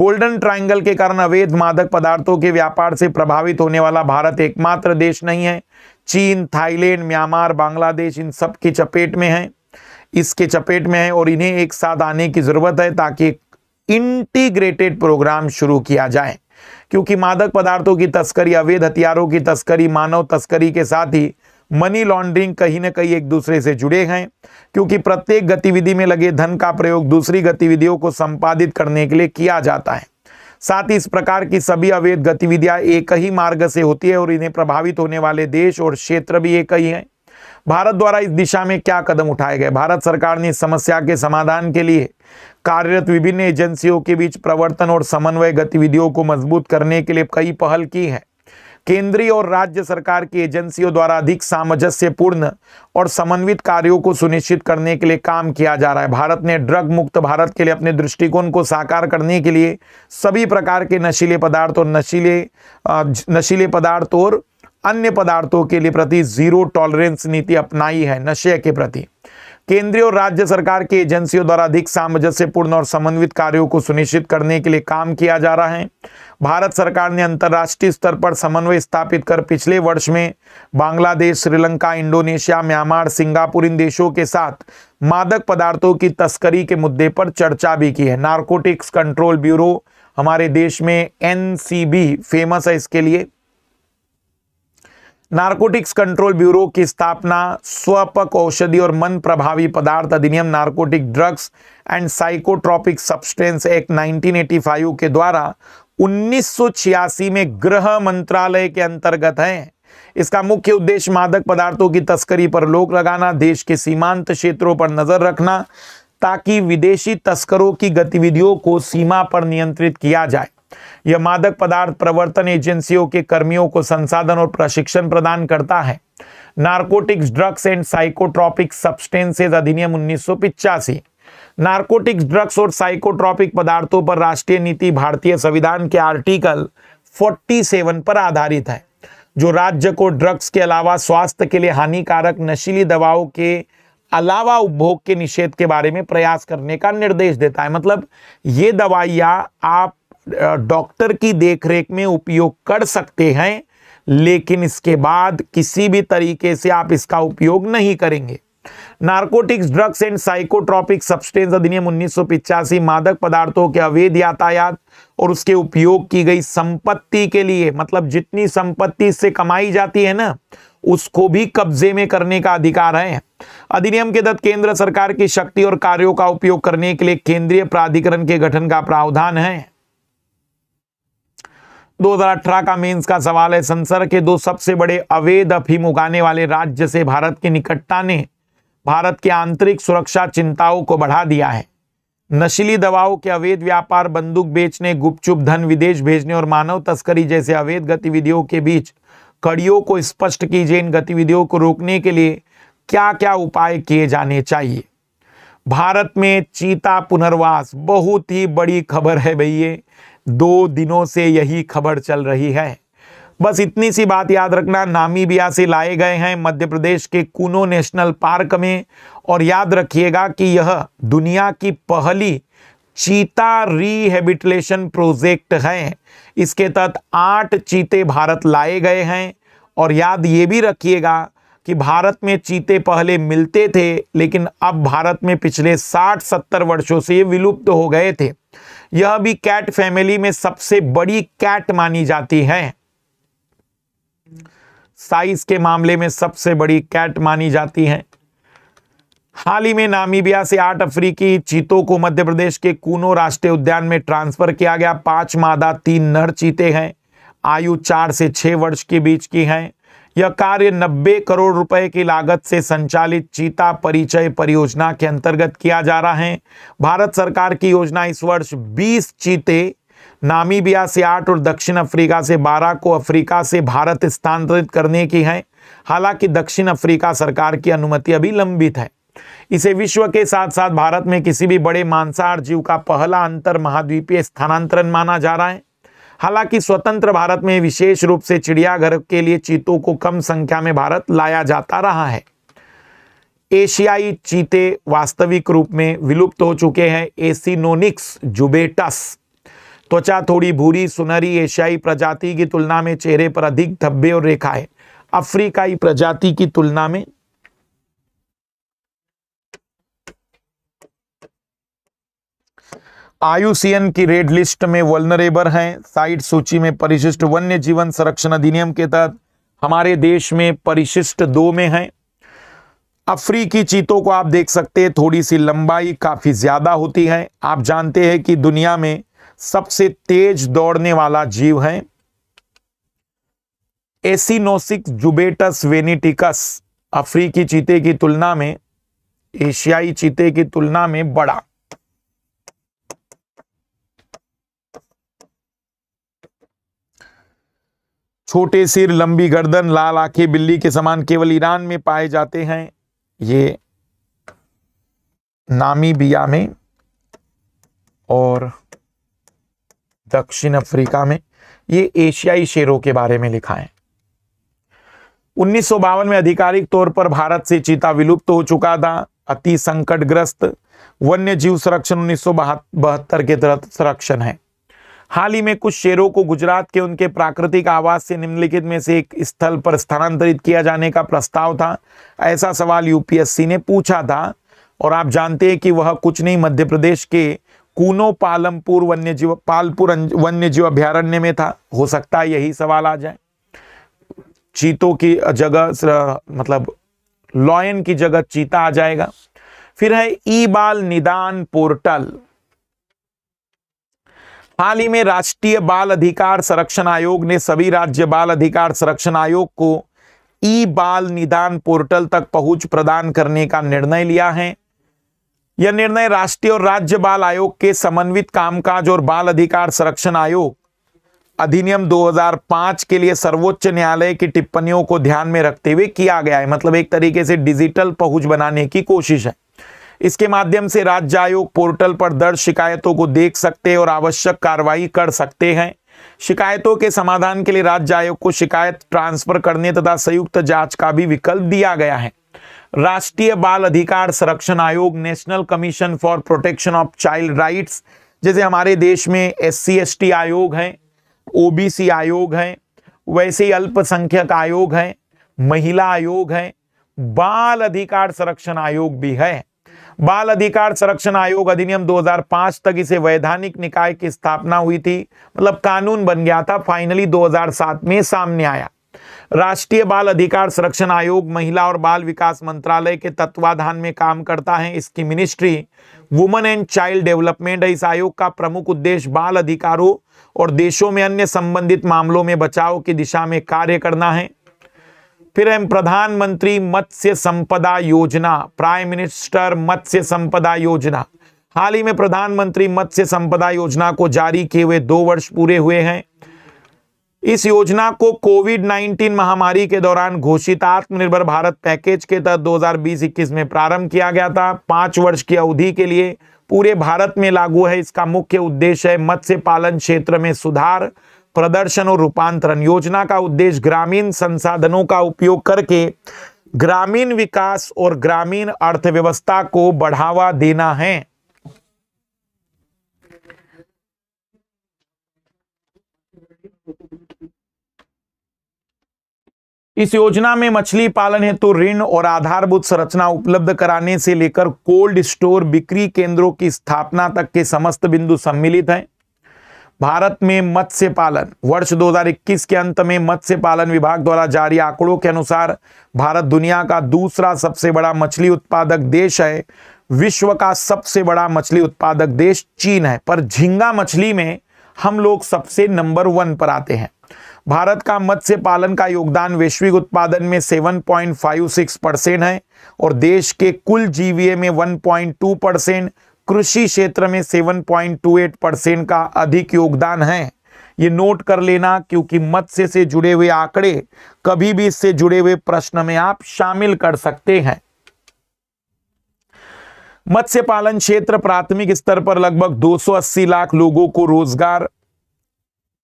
गोल्डन ट्रायंगल के कारण अवैध मादक पदार्थों के व्यापार से प्रभावित होने वाला भारत एकमात्र देश नहीं है चीन थाईलैंड म्यांमार बांग्लादेश इन सब की चपेट में है इसके चपेट में है और इन्हें एक साथ आने की ज़रूरत है ताकि इंटीग्रेटेड प्रोग्राम शुरू किया जाए क्योंकि मादक पदार्थों की तस्करी अवैध हथियारों की तस्करी मानव तस्करी के साथ ही मनी लॉन्ड्रिंग कहीं ना कहीं एक दूसरे से जुड़े हैं क्योंकि प्रत्येक गतिविधि में लगे धन का प्रयोग दूसरी गतिविधियों को संपादित करने के लिए किया जाता है साथ ही इस प्रकार की सभी अवैध गतिविधियां एक ही मार्ग से होती है और इन्हें प्रभावित होने वाले देश और क्षेत्र भी एक ही हैं भारत द्वारा इस दिशा में क्या कदम उठाए गए भारत सरकार ने इस समस्या के समाधान के लिए कार्यरत विभिन्न एजेंसियों के बीच प्रवर्तन और समन्वय गतिविधियों को मजबूत करने के लिए कई पहल की है केंद्रीय और राज्य सरकार की एजेंसियों द्वारा अधिक सामंजस्यपूर्ण और समन्वित कार्यों को सुनिश्चित करने के लिए काम किया जा रहा है भारत ने ड्रग मुक्त भारत के लिए अपने दृष्टिकोण को साकार करने के लिए सभी प्रकार के नशीले पदार्थ और नशीले नशीले पदार्थ और अन्य पदार्थों के लिए प्रति जीरो टॉलरेंस नीति अपनाई है नशे के प्रति केंद्रीय और राज्य सरकार की एजेंसियों द्वारा अधिक सामंजस्यपूर्ण और समन्वित कार्यों को सुनिश्चित करने के लिए काम किया जा रहा है भारत सरकार ने अंतर्राष्ट्रीय स्तर पर समन्वय स्थापित कर पिछले वर्ष में Bangladesh Sri Lanka Indonesia Myanmar Singapore इन देशों के साथ मादक पदार्थों की तस्करी के मुद्दे पर चर्चा भी की है नार्कोटिक्स कंट्रोल ब्यूरो हमारे देश में एन फेमस है इसके लिए नार्कोटिक्स कंट्रोल ब्यूरो की स्थापना स्वपक औषधि और मन प्रभावी पदार्थ अधिनियम Narcotic Drugs and Psychotropic Substance Act 1985 के द्वारा 1986 में गृह मंत्रालय के अंतर्गत है इसका मुख्य उद्देश्य मादक पदार्थों की तस्करी पर रोक लगाना देश के सीमांत क्षेत्रों पर नजर रखना ताकि विदेशी तस्करों की गतिविधियों को सीमा पर नियंत्रित किया जाए यह मादक पदार्थ प्रवर्तन एजेंसियों के कर्मियों को संसाधन और प्रशिक्षण प्रदान करता है Narcotics Drugs and Psychotropic Substances अधिनियम उन्नीस नार्कोटिक्स ड्रग्स और साइकोट्रॉपिक पदार्थों पर राष्ट्रीय नीति भारतीय संविधान के आर्टिकल 47 पर आधारित है जो राज्य को ड्रग्स के अलावा स्वास्थ्य के लिए हानिकारक नशीली दवाओं के अलावा उपभोग के निषेध के बारे में प्रयास करने का निर्देश देता है मतलब ये दवाइयाँ आप डॉक्टर की देखरेख में उपयोग कर सकते हैं लेकिन इसके बाद किसी भी तरीके से आप इसका उपयोग नहीं करेंगे Narcotics Drugs and Psychotropic Substance अधिनियम उन्नीस मादक पदार्थों के अवैध यातायात और उसके उपयोग की गई संपत्ति के लिए मतलब जितनी संपत्ति इससे कमाई जाती है ना उसको भी कब्जे में करने का अधिकार है अधिनियम के तहत केंद्र सरकार की शक्ति और कार्यों का उपयोग करने के लिए केंद्रीय प्राधिकरण के गठन का प्रावधान है दो का मेंस का सवाल है संसार के दो सबसे बड़े अवैध अफीम उगाने वाले राज्य से भारत की निकटता ने भारत की आंतरिक सुरक्षा चिंताओं को बढ़ा दिया है नशीली दवाओं के अवैध व्यापार बंदूक बेचने गुपचुप धन विदेश भेजने और मानव तस्करी जैसे अवैध गतिविधियों के बीच कड़ियों को स्पष्ट कीजिए इन गतिविधियों को रोकने के लिए क्या क्या उपाय किए जाने चाहिए भारत में चीता पुनर्वास बहुत ही बड़ी खबर है भैया दो दिनों से यही खबर चल रही है बस इतनी सी बात याद रखना नामीबिया से लाए गए हैं मध्य प्रदेश के कुनो नेशनल पार्क में और याद रखिएगा कि यह दुनिया की पहली चीता रिहेबिटलेशन प्रोजेक्ट है इसके तहत आठ चीते भारत लाए गए हैं और याद ये भी रखिएगा कि भारत में चीते पहले मिलते थे लेकिन अब भारत में पिछले 60-70 वर्षों से ये विलुप्त हो गए थे यह भी कैट फैमिली में सबसे बड़ी कैट मानी जाती है साइज के मामले में सबसे बड़ी कैट मानी जाती है हाल ही में नामीबिया से आठ अफ्रीकी चीतों को मध्य प्रदेश के कूनो राष्ट्रीय उद्यान में ट्रांसफर किया गया पांच मादा तीन नर चीते हैं आयु चार से छह वर्ष के बीच की हैं यह कार्य 90 करोड़ रुपए की लागत से संचालित चीता परिचय परियोजना के अंतर्गत किया जा रहा है भारत सरकार की योजना इस वर्ष 20 चीते नामीबिया से आठ और दक्षिण अफ्रीका से बारह को अफ्रीका से भारत स्थानांतरित करने की है हालांकि दक्षिण अफ्रीका सरकार की अनुमति अभी लंबित है इसे विश्व के साथ साथ भारत में किसी भी बड़े मांसाहार जीव का पहला अंतर महाद्वीपीय स्थानांतरण माना जा रहा है हालांकि स्वतंत्र भारत में विशेष रूप से चिड़ियाघर के लिए चीतों को कम संख्या में भारत लाया जाता रहा है एशियाई चीते वास्तविक रूप में विलुप्त हो चुके हैं एसिनोनिक्स जुबेटस त्वचा थोड़ी भूरी सुनहरी एशियाई प्रजाति की तुलना में चेहरे पर अधिक धब्बे और रेखा है अफ्रीकाई प्रजाति की तुलना में आयुसीएन की रेड लिस्ट में वलनरेबर हैं साइट सूची में परिशिष्ट वन्य जीवन संरक्षण अधिनियम के तहत हमारे देश में परिशिष्ट दो में हैं अफ्रीकी चीतों को आप देख सकते हैं थोड़ी सी लंबाई काफ़ी ज़्यादा होती है आप जानते हैं कि दुनिया में सबसे तेज दौड़ने वाला जीव है एसिनोसिक जुबेटस वेनिटिकस अफ्रीकी चीते की तुलना में एशियाई चीते की तुलना में बड़ा छोटे सिर लंबी गर्दन लाल आंखें बिल्ली के समान केवल ईरान में पाए जाते हैं ये नामीबिया में और दक्षिण अफ्रीका में ये एशियाई शेरों के बारे में लिखा है उन्नीस में आधिकारिक तौर पर भारत से चीता विलुप्त तो हो चुका था अति संकटग्रस्त वन्य जीव संरक्षण उन्नीस के तहत संरक्षण है हाल ही में कुछ शेरों को गुजरात के उनके प्राकृतिक आवास से निम्नलिखित में से एक स्थल पर स्थानांतरित किया जाने का प्रस्ताव था ऐसा सवाल यूपीएससी ने पूछा था और आप जानते हैं कि वह कुछ नहीं मध्य प्रदेश के कूनो पालमपुर वन्यजीव पालपुर अं, वन्यजीव अभ्यारण्य में था हो सकता है यही सवाल आ जाए चीतों की जगह मतलब लॉयन की जगह चीता आ जाएगा फिर है ई बाल निदान पोर्टल हाल ही में राष्ट्रीय बाल अधिकार संरक्षण आयोग ने सभी राज्य बाल अधिकार संरक्षण आयोग को ई बाल निदान पोर्टल तक पहुंच प्रदान करने का निर्णय लिया है यह निर्णय राष्ट्रीय और राज्य बाल आयोग के समन्वित कामकाज और बाल अधिकार संरक्षण आयोग अधिनियम 2005 के लिए सर्वोच्च न्यायालय की टिप्पणियों को ध्यान में रखते हुए किया गया है मतलब एक तरीके से डिजिटल पहुंच बनाने की कोशिश है इसके माध्यम से राज्य आयोग पोर्टल पर दर्ज शिकायतों को देख सकते और आवश्यक कार्रवाई कर सकते हैं शिकायतों के समाधान के लिए राज्य आयोग को शिकायत ट्रांसफर करने तथा संयुक्त जांच का भी विकल्प दिया गया है राष्ट्रीय बाल अधिकार संरक्षण आयोग National Commission for Protection of Child Rights जैसे हमारे देश में एस सी आयोग हैं ओबीसी आयोग हैं वैसे ही अल्पसंख्यक आयोग हैं महिला आयोग हैं बाल अधिकार संरक्षण आयोग भी है बाल अधिकार संरक्षण आयोग अधिनियम 2005 तक इसे वैधानिक निकाय की स्थापना हुई थी मतलब कानून बन गया था फाइनली 2007 में सामने आया राष्ट्रीय बाल अधिकार संरक्षण आयोग महिला और बाल विकास मंत्रालय के तत्वाधान में काम करता है इसकी Ministry Women and Child Development है इस आयोग का प्रमुख उद्देश्य बाल अधिकारों और देशों में अन्य संबंधित मामलों में बचाव की दिशा में कार्य करना है फिर हम प्रधानमंत्री मत्स्य संपदा योजना प्राइम मिनिस्टर मत्स्य संपदा योजना हाल ही में प्रधानमंत्री मत्स्य संपदा योजना को जारी किए हुए दो वर्ष पूरे हुए हैं इस योजना को कोविड 19 महामारी के दौरान घोषित आत्मनिर्भर भारत पैकेज के तहत 2020-21 में प्रारंभ किया गया था पांच वर्ष की अवधि के लिए पूरे भारत में लागू है इसका मुख्य उद्देश्य है मत्स्य पालन क्षेत्र में सुधार प्रदर्शन और रूपांतरण योजना का उद्देश्य ग्रामीण संसाधनों का उपयोग करके ग्रामीण विकास और ग्रामीण अर्थव्यवस्था को बढ़ावा देना है इस योजना में मछली पालन हेतु तो ऋण और आधारभूत संरचना उपलब्ध कराने से लेकर कोल्ड स्टोर बिक्री केंद्रों की स्थापना तक के समस्त बिंदु सम्मिलित हैं भारत में मत्स्य पालन वर्ष 2021 के अंत में मत्स्य पालन विभाग द्वारा जारी आंकड़ों के अनुसार भारत दुनिया का दूसरा सबसे बड़ा मछली उत्पादक देश है विश्व का सबसे बड़ा मछली उत्पादक देश चीन है पर झींगा मछली में हम लोग सबसे नंबर वन पर आते हैं भारत का मत्स्य पालन का योगदान वैश्विक उत्पादन में seven point five six percent है और देश के कुल जीवीए में वन पॉइंट टू परसेंट कृषि क्षेत्र में seven point two eight percent का अधिक योगदान है ये नोट कर लेना क्योंकि मत्स्य से जुड़े हुए आंकड़े कभी भी इससे जुड़े हुए प्रश्न में आप शामिल कर सकते हैं मत्स्य पालन क्षेत्र प्राथमिक स्तर पर लगभग 280 लाख लोगों को रोजगार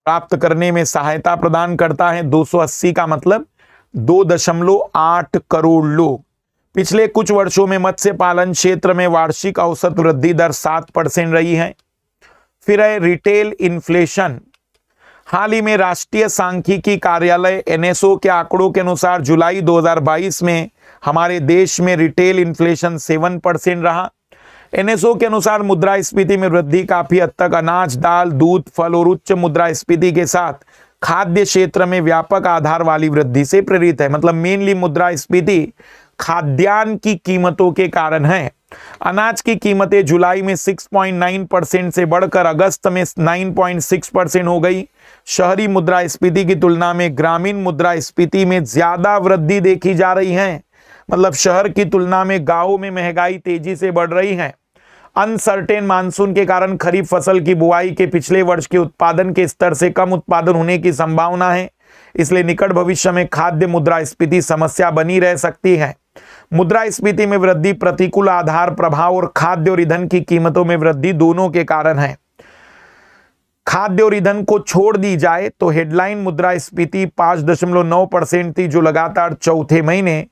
प्राप्त करने में सहायता प्रदान करता है 280 का मतलब 2.8 करोड़ लोग पिछले कुछ वर्षों में मत्स्य पालन क्षेत्र में वार्षिक औसत वृद्धि दर सात परसेंट रही है फिर है रिटेल इन्फ्लेशन हाल ही में राष्ट्रीय सांख्यिकी कार्यालय एनएसओ के आंकड़ों के अनुसार जुलाई 2022 में हमारे देश में रिटेल इन्फ्लेशन सेवन परसेंट रहा एनएसओ के अनुसार मुद्रास्फीति में वृद्धि काफी हद तक अनाज दाल दूध फल और उच्च मुद्रास्फीति के साथ खाद्य क्षेत्र में व्यापक आधार वाली वृद्धि से प्रेरित है मतलब मेनली मुद्रास्फीति खाद्यान्न की कीमतों के कारण है अनाज की कीमतें जुलाई में 6.9 परसेंट से बढ़कर अगस्त में 9.6 परसेंट हो गई शहरी मुद्रास्फीति की तुलना में ग्रामीण मुद्रास्फीति में ज्यादा वृद्धि देखी जा रही है मतलब शहर की तुलना में गांवों में महंगाई तेजी से बढ़ रही है अनसर्टेन मानसून के कारण खरीफ फसल की बुआई के पिछले वर्ष के उत्पादन के स्तर से कम उत्पादन होने की संभावना है इसलिए निकट भविष्य में खाद्य मुद्रास्फीति समस्या बनी रह सकती है मुद्रास्फीति में वृद्धि प्रतिकूल आधार प्रभाव और खाद्य और ईंधन की कीमतों में वृद्धि दोनों के कारण है खाद्य और ईंधन को छोड़ दी जाए तो हेडलाइन मुद्रास्फीति पांच दशमलव नौ परसेंट थी जो लगातार चौथे महीने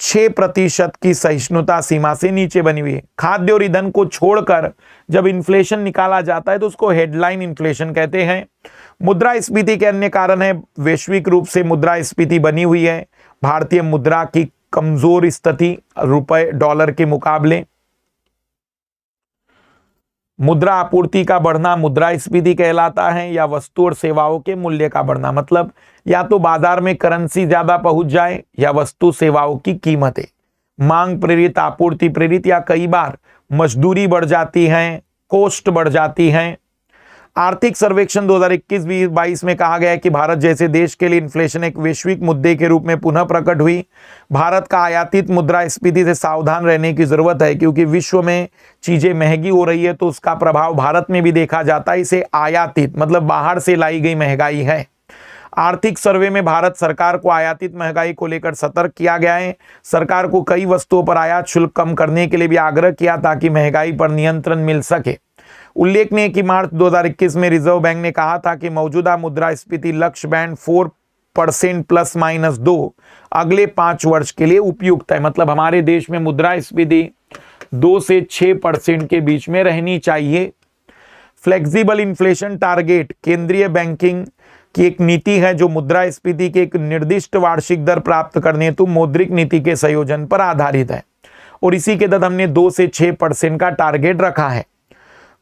छह प्रतिशत की सहिष्णुता सीमा से नीचे बनी हुई है खाद्य और ईंधन को छोड़कर जब इन्फ्लेशन निकाला जाता है तो उसको हेडलाइन इन्फ्लेशन कहते हैं मुद्रा मुद्रास्फीति के अन्य कारण है वैश्विक रूप से मुद्रा मुद्रास्फीति बनी हुई है भारतीय मुद्रा की कमजोर स्थिति रुपए डॉलर के मुकाबले मुद्रा आपूर्ति का बढ़ना मुद्रा स्पीति कहलाता है या वस्तु और सेवाओं के मूल्य का बढ़ना मतलब या तो बाजार में करेंसी ज्यादा पहुंच जाए या वस्तु सेवाओं की कीमतें मांग प्रेरित आपूर्ति प्रेरित या कई बार मजदूरी बढ़ जाती है कोस्ट बढ़ जाती है आर्थिक सर्वेक्षण 2021-22 में कहा गया कि भारत जैसे देश के लिए इन्फ्लेशन एक वैश्विक मुद्दे के रूप में पुनः प्रकट हुई भारत का आयातित मुद्रा स्फीति से सावधान रहने की जरूरत है क्योंकि विश्व में चीजें महंगी हो रही है तो उसका प्रभाव भारत में भी देखा जाता है इसे आयातित मतलब बाहर से लाई गई महंगाई है आर्थिक सर्वे में भारत सरकार को आयातित महंगाई को लेकर सतर्क किया गया है सरकार को कई वस्तुओं पर आयात शुल्क कम करने के लिए भी आग्रह किया ताकि महंगाई पर नियंत्रण मिल सके उल्लेखनीय कि मार्च 2021 में रिजर्व बैंक ने कहा था कि मौजूदा मुद्रा स्पीति लक्ष्य band four percent plus minus दो अगले पांच वर्ष के लिए उपयुक्त है मतलब हमारे देश में मुद्रा स्पीति दो से छह परसेंट के बीच में रहनी चाहिए फ्लेक्सिबल इन्फ्लेशन टारगेट केंद्रीय बैंकिंग की एक नीति है जो मुद्रा स्पीति के एक निर्दिष्ट वार्षिक दर प्राप्त करने हेतु मौद्रिक नीति के संयोजन पर आधारित है और इसी के तहत हमने दो से छह परसेंट का टारगेट रखा है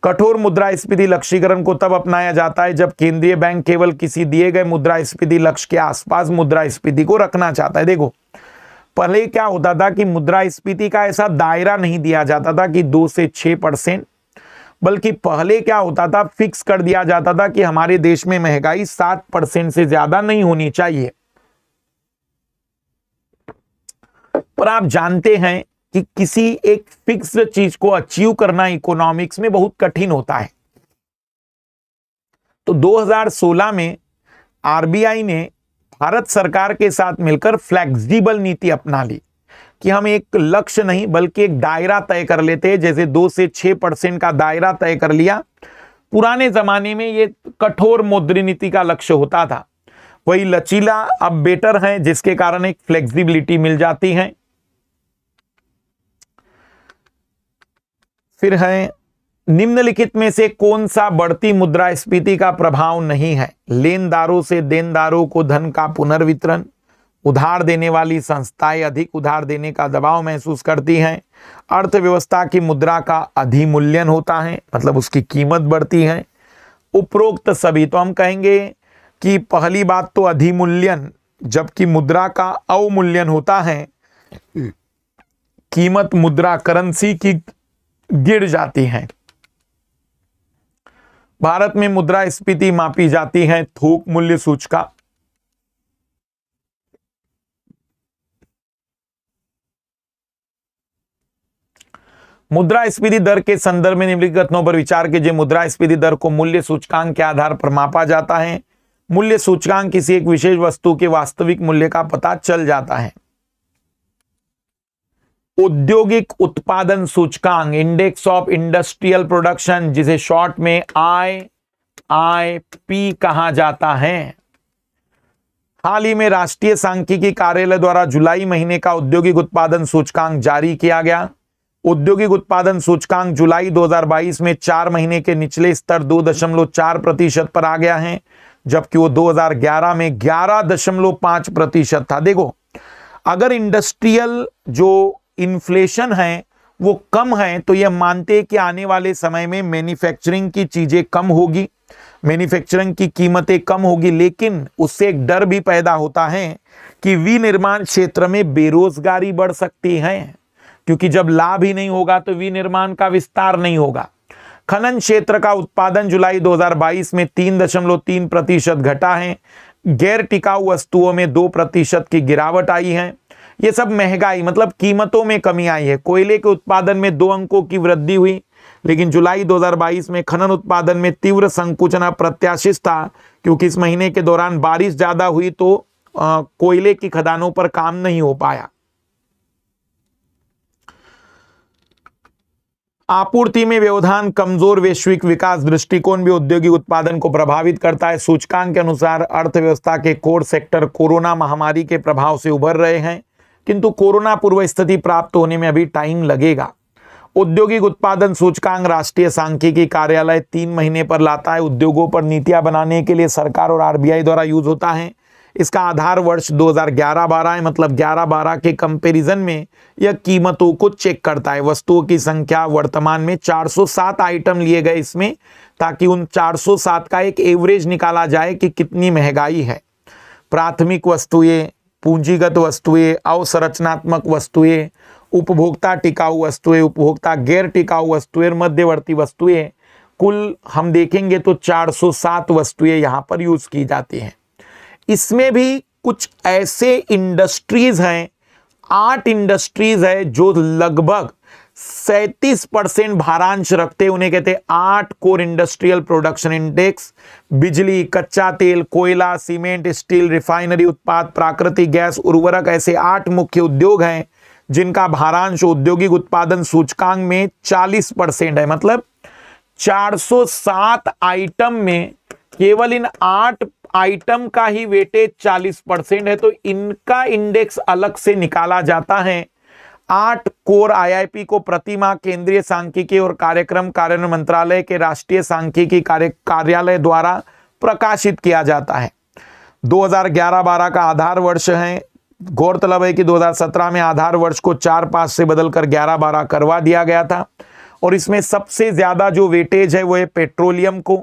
कठोर मुद्रास्फीति लक्ष्यीकरण को तब अपनाया जाता है जब केंद्रीय बैंक केवल किसी दिए गए मुद्रास्फीति लक्ष्य के आसपास मुद्रा स्पीति को रखना चाहता है देखो पहले क्या होता था कि मुद्रास्फीति का ऐसा दायरा नहीं दिया जाता था कि दो से छह परसेंट बल्कि पहले क्या होता था फिक्स कर दिया जाता था कि हमारे देश में महंगाई सात परसेंट से ज्यादा नहीं होनी चाहिए पर आप जानते हैं कि किसी एक फिक्स चीज को अचीव करना इकोनॉमिक्स में बहुत कठिन होता है तो 2016 में आरबीआई ने भारत सरकार के साथ मिलकर फ्लेक्सिबल नीति अपना ली कि हम एक लक्ष्य नहीं बल्कि एक दायरा तय कर लेते हैं जैसे दो से छह परसेंट का दायरा तय कर लिया पुराने जमाने में ये कठोर मुद्रा नीति का लक्ष्य होता था वही लचीला अब बेटर है जिसके कारण एक फ्लेक्सिबिलिटी मिल जाती है फिर है निम्नलिखित में से कौन सा बढ़ती मुद्रास्फीति का प्रभाव नहीं है लेनदारों से देनदारों को धन का पुनर्वितरण उधार देने वाली संस्थाएं अधिक उधार देने का दबाव महसूस करती हैं अर्थव्यवस्था की मुद्रा का अधिमूल्यन होता है मतलब उसकी कीमत बढ़ती है उपरोक्त सभी तो हम कहेंगे कि पहली बात तो अधिमूल्यन जबकि मुद्रा का अवमूल्यन होता है हम्म। कीमत मुद्रा करेंसी की गिर जाती हैं भारत में मुद्रा स्फीति मापी जाती है थोक मूल्य सूचका मुद्रा स्फीति दर के संदर्भ में निम्नलिखित कथनों पर विचार कीजिए मुद्रा स्फीति दर को मूल्य सूचकांक के आधार पर मापा जाता है मूल्य सूचकांक किसी एक विशेष वस्तु के वास्तविक मूल्य का पता चल जाता है औद्योगिक उत्पादन सूचकांक इंडेक्स ऑफ इंडस्ट्रियल प्रोडक्शन जिसे शॉर्ट में आई आई पी कहा जाता है हाल ही में राष्ट्रीय सांख्यिकी कार्यालय द्वारा जुलाई महीने का औद्योगिक उत्पादन सूचकांक जारी किया गया औद्योगिक उत्पादन सूचकांक जुलाई 2022 में चार महीने के निचले स्तर 2.4 प्रतिशत पर आ गया है जबकि वो 2011 में 11.5 प्रतिशत था देखो अगर इंडस्ट्रियल जो इन्फ्लेशन है वो कम है तो ये मानते हैं कि आने वाले समय में मैन्युफैक्चरिंग की चीज़ें कम होगी मैन्युफैक्चरिंग की कीमतें कम होगी लेकिन उससे एक डर भी पैदा होता है कि विनिर्माण क्षेत्र में बेरोजगारी बढ़ सकती है क्योंकि जब लाभ ही नहीं होगा तो विनिर्माण का विस्तार नहीं होगा खनन क्षेत्र का उत्पादन जुलाई 2022 में तीन दशमलव तीन प्रतिशत घटा है गैर टिकाऊ वस्तुओं में दो प्रतिशत की गिरावट आई है ये सब महंगाई मतलब कीमतों में कमी आई है कोयले के उत्पादन में दो अंकों की वृद्धि हुई लेकिन जुलाई 2022 में खनन उत्पादन में तीव्र संकुचन अप्रत्याशित था क्योंकि इस महीने के दौरान बारिश ज्यादा हुई तो आ, कोयले की खदानों पर काम नहीं हो पाया आपूर्ति में व्यवधान कमजोर वैश्विक विकास दृष्टिकोण भी औद्योगिक उत्पादन को प्रभावित करता है सूचकांक के अनुसार अर्थव्यवस्था के कोर सेक्टर कोरोना महामारी के प्रभाव से उभर रहे हैं किंतु कोरोना पूर्व स्थिति प्राप्त होने में अभी टाइम लगेगा औद्योगिक उत्पादन सूचकांक राष्ट्रीय सांख्यिकी कार्यालय तीन महीने पर लाता है उद्योगों पर नीतियां बनाने के लिए सरकार और आरबीआई द्वारा यूज होता है इसका आधार वर्ष 2011-12 है मतलब 11-12 के कंपैरिजन में यह कीमतों को चेक करता है वस्तुओं की संख्या वर्तमान में 407 आइटम लिए गए इसमें ताकि उन 407 का एक एवरेज निकाला जाए कि कितनी महंगाई है प्राथमिक वस्तुएं पूंजीगत वस्तुएं अवसंरचनात्मक वस्तुएं उपभोक्ता टिकाऊ वस्तुएं उपभोक्ता गैर टिकाऊ वस्तुएं मध्यवर्ती वस्तुएं कुल हम देखेंगे तो 407 वस्तुएं यहाँ पर यूज़ की जाती हैं इसमें भी कुछ ऐसे इंडस्ट्रीज़ हैं आठ इंडस्ट्रीज़ है जो लगभग सैतीस परसेंट भारांश रखते उन्हें कहते हैं आठ कोर इंडस्ट्रियल प्रोडक्शन इंडेक्स बिजली कच्चा तेल कोयला सीमेंट स्टील रिफाइनरी उत्पाद प्राकृतिक गैस उर्वरक ऐसे आठ मुख्य उद्योग हैं जिनका भारांश औद्योगिक उत्पादन सूचकांक में 40 परसेंट है मतलब 407 आइटम में केवल इन आठ आइटम का ही वेटेज 40 परसेंट है तो इनका इंडेक्स अलग से निकाला जाता है आठ कोर आईआईपी को प्रतिमा केंद्रीय सांख्यिकी और कार्यक्रम कार्यान्वयन मंत्रालय के राष्ट्रीय सांख्यिकी कार्य कार्यालय द्वारा प्रकाशित किया जाता है 2011-12 का आधार वर्ष है गौरतलब है कि 2017 में आधार वर्ष को चार पांच से बदलकर 11-12 करवा दिया गया था और इसमें सबसे ज़्यादा जो वेटेज है वो है पेट्रोलियम को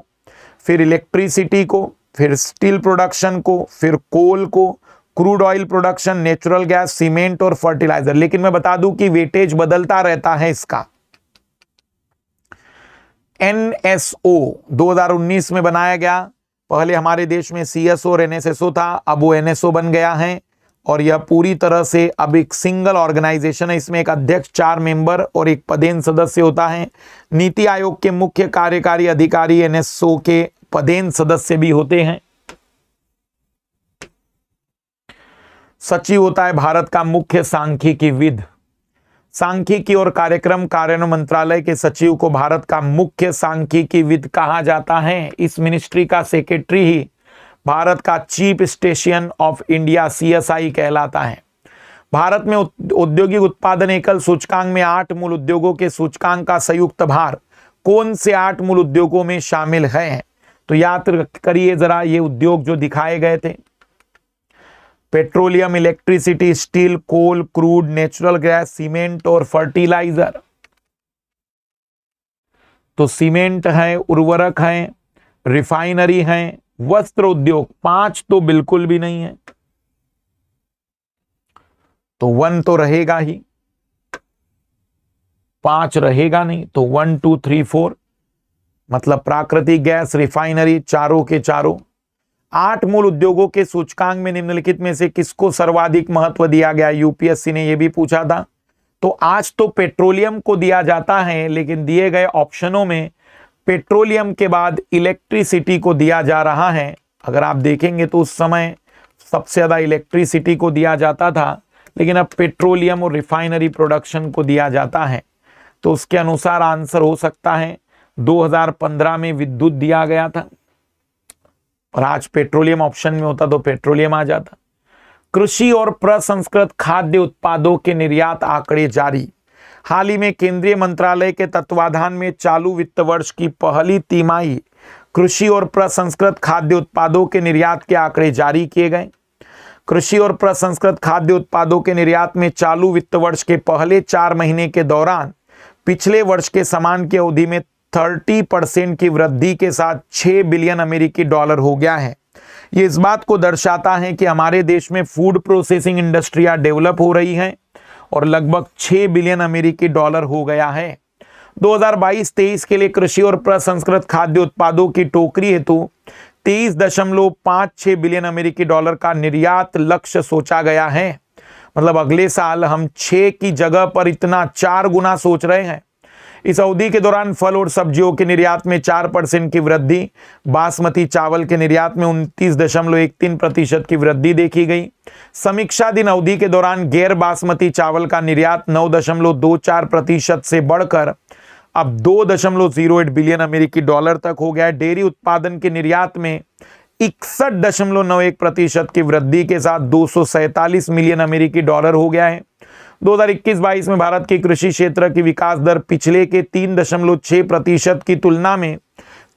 फिर इलेक्ट्रिसिटी को फिर स्टील प्रोडक्शन को फिर कोल को crude oil production natural gas cement और फर्टिलाइजर लेकिन मैं बता दूं कि वेटेज बदलता रहता है इसका एनएसओ 2019 में बनाया गया पहले हमारे देश में सीएसओ और एनएसएसओ था अब वो एनएसओ बन गया है और यह पूरी तरह से अब एक सिंगल ऑर्गेनाइजेशन है इसमें एक अध्यक्ष चार मेंबर और एक पदेन सदस्य होता है नीति आयोग के मुख्य कार्यकारी अधिकारी एनएसओ के पदेन सदस्य भी होते हैं सचिव होता है भारत का मुख्य सांख्यिकी विद सांख्यिकी और कार्यक्रम कार्यान्वयन मंत्रालय के सचिव को भारत का मुख्य सांख्यिकी विद कहा जाता है इस मिनिस्ट्री का सेक्रेटरी ही भारत का chief station of India CSI कहलाता है भारत में औद्योगिक उत्पादन एकल सूचकांक में आठ मूल उद्योगों के सूचकांक का संयुक्त भार कौन से आठ मूल उद्योगों में शामिल है तो याद करिए जरा ये उद्योग जो दिखाए गए थे petroleum electricity steel coal crude natural gas cement और फर्टिलाइजर तो सीमेंट है उर्वरक है रिफाइनरी है वस्त्र उद्योग पांच तो बिल्कुल भी नहीं है तो वन तो रहेगा ही पांच रहेगा नहीं तो वन टू थ्री फोर मतलब प्राकृतिक गैस रिफाइनरी चारों के चारों आठ मूल उद्योगों के सूचकांक में निम्नलिखित में से किसको सर्वाधिक महत्व दिया गया यूपीएससी ने यह भी पूछा था तो आज तो पेट्रोलियम को दिया जाता है लेकिन दिए गए ऑप्शनों में पेट्रोलियम के बाद इलेक्ट्रिसिटी को दिया जा रहा है अगर आप देखेंगे तो उस समय सबसे ज़्यादा इलेक्ट्रिसिटी को दिया जाता था लेकिन अब पेट्रोलियम और रिफाइनरी प्रोडक्शन को दिया जाता है तो उसके अनुसार आंसर हो सकता है 2015 में विद्युत दिया गया था और आज पेट्रोलियम ऑप्शन में होता तो पेट्रोलियम आ जाता कृषि और प्रसंस्कृत खाद्य उत्पादों के निर्यात आंकड़े जारी हाल ही में केंद्रीय मंत्रालय के तत्वाधान में चालू वित्त वर्ष की पहली तिमाही कृषि और प्रसंस्कृत खाद्य उत्पादों के निर्यात के आंकड़े जारी किए गए कृषि और प्रसंस्कृत खाद्य उत्पादों के निर्यात में चालू वित्त वर्ष के पहले चार महीने के दौरान पिछले वर्ष के समान की अवधि में थर्टी परसेंट की वृद्धि के साथ छह बिलियन अमेरिकी डॉलर हो गया है ये इस बात को दर्शाता है कि हमारे देश में फूड प्रोसेसिंग इंडस्ट्रिया डेवलप हो रही है और लगभग छह बिलियन अमेरिकी डॉलर हो गया है 2022-23 के लिए कृषि और प्रसंस्कृत खाद्य उत्पादों की टोकरी हेतु तेईस दशमलव पाँच छह बिलियन अमेरिकी डॉलर का निर्यात लक्ष्य सोचा गया है मतलब अगले साल हम छह की जगह पर इतना चार गुना सोच रहे हैं इस अवधि के दौरान फल और सब्जियों के निर्यात में चार परसेंट की वृद्धि बासमती चावल के निर्यात में उनतीस दशमलव एक तीन प्रतिशत की वृद्धि देखी गई समीक्षा दिन अवधि के दौरान गैर बासमती चावल का निर्यात नौ दशमलव दो चार प्रतिशत से बढ़कर अब दो दशमलव जीरो एट बिलियन अमेरिकी डॉलर तक हो गया है डेयरी उत्पादन के निर्यात में इकसठ दशमलव नौ एक प्रतिशत की वृद्धि के साथ दो मिलियन अमेरिकी डॉलर हो गया है 2021-22 में भारत के कृषि क्षेत्र की विकास दर पिछले के तीन दशमलव छः प्रतिशत की तुलना में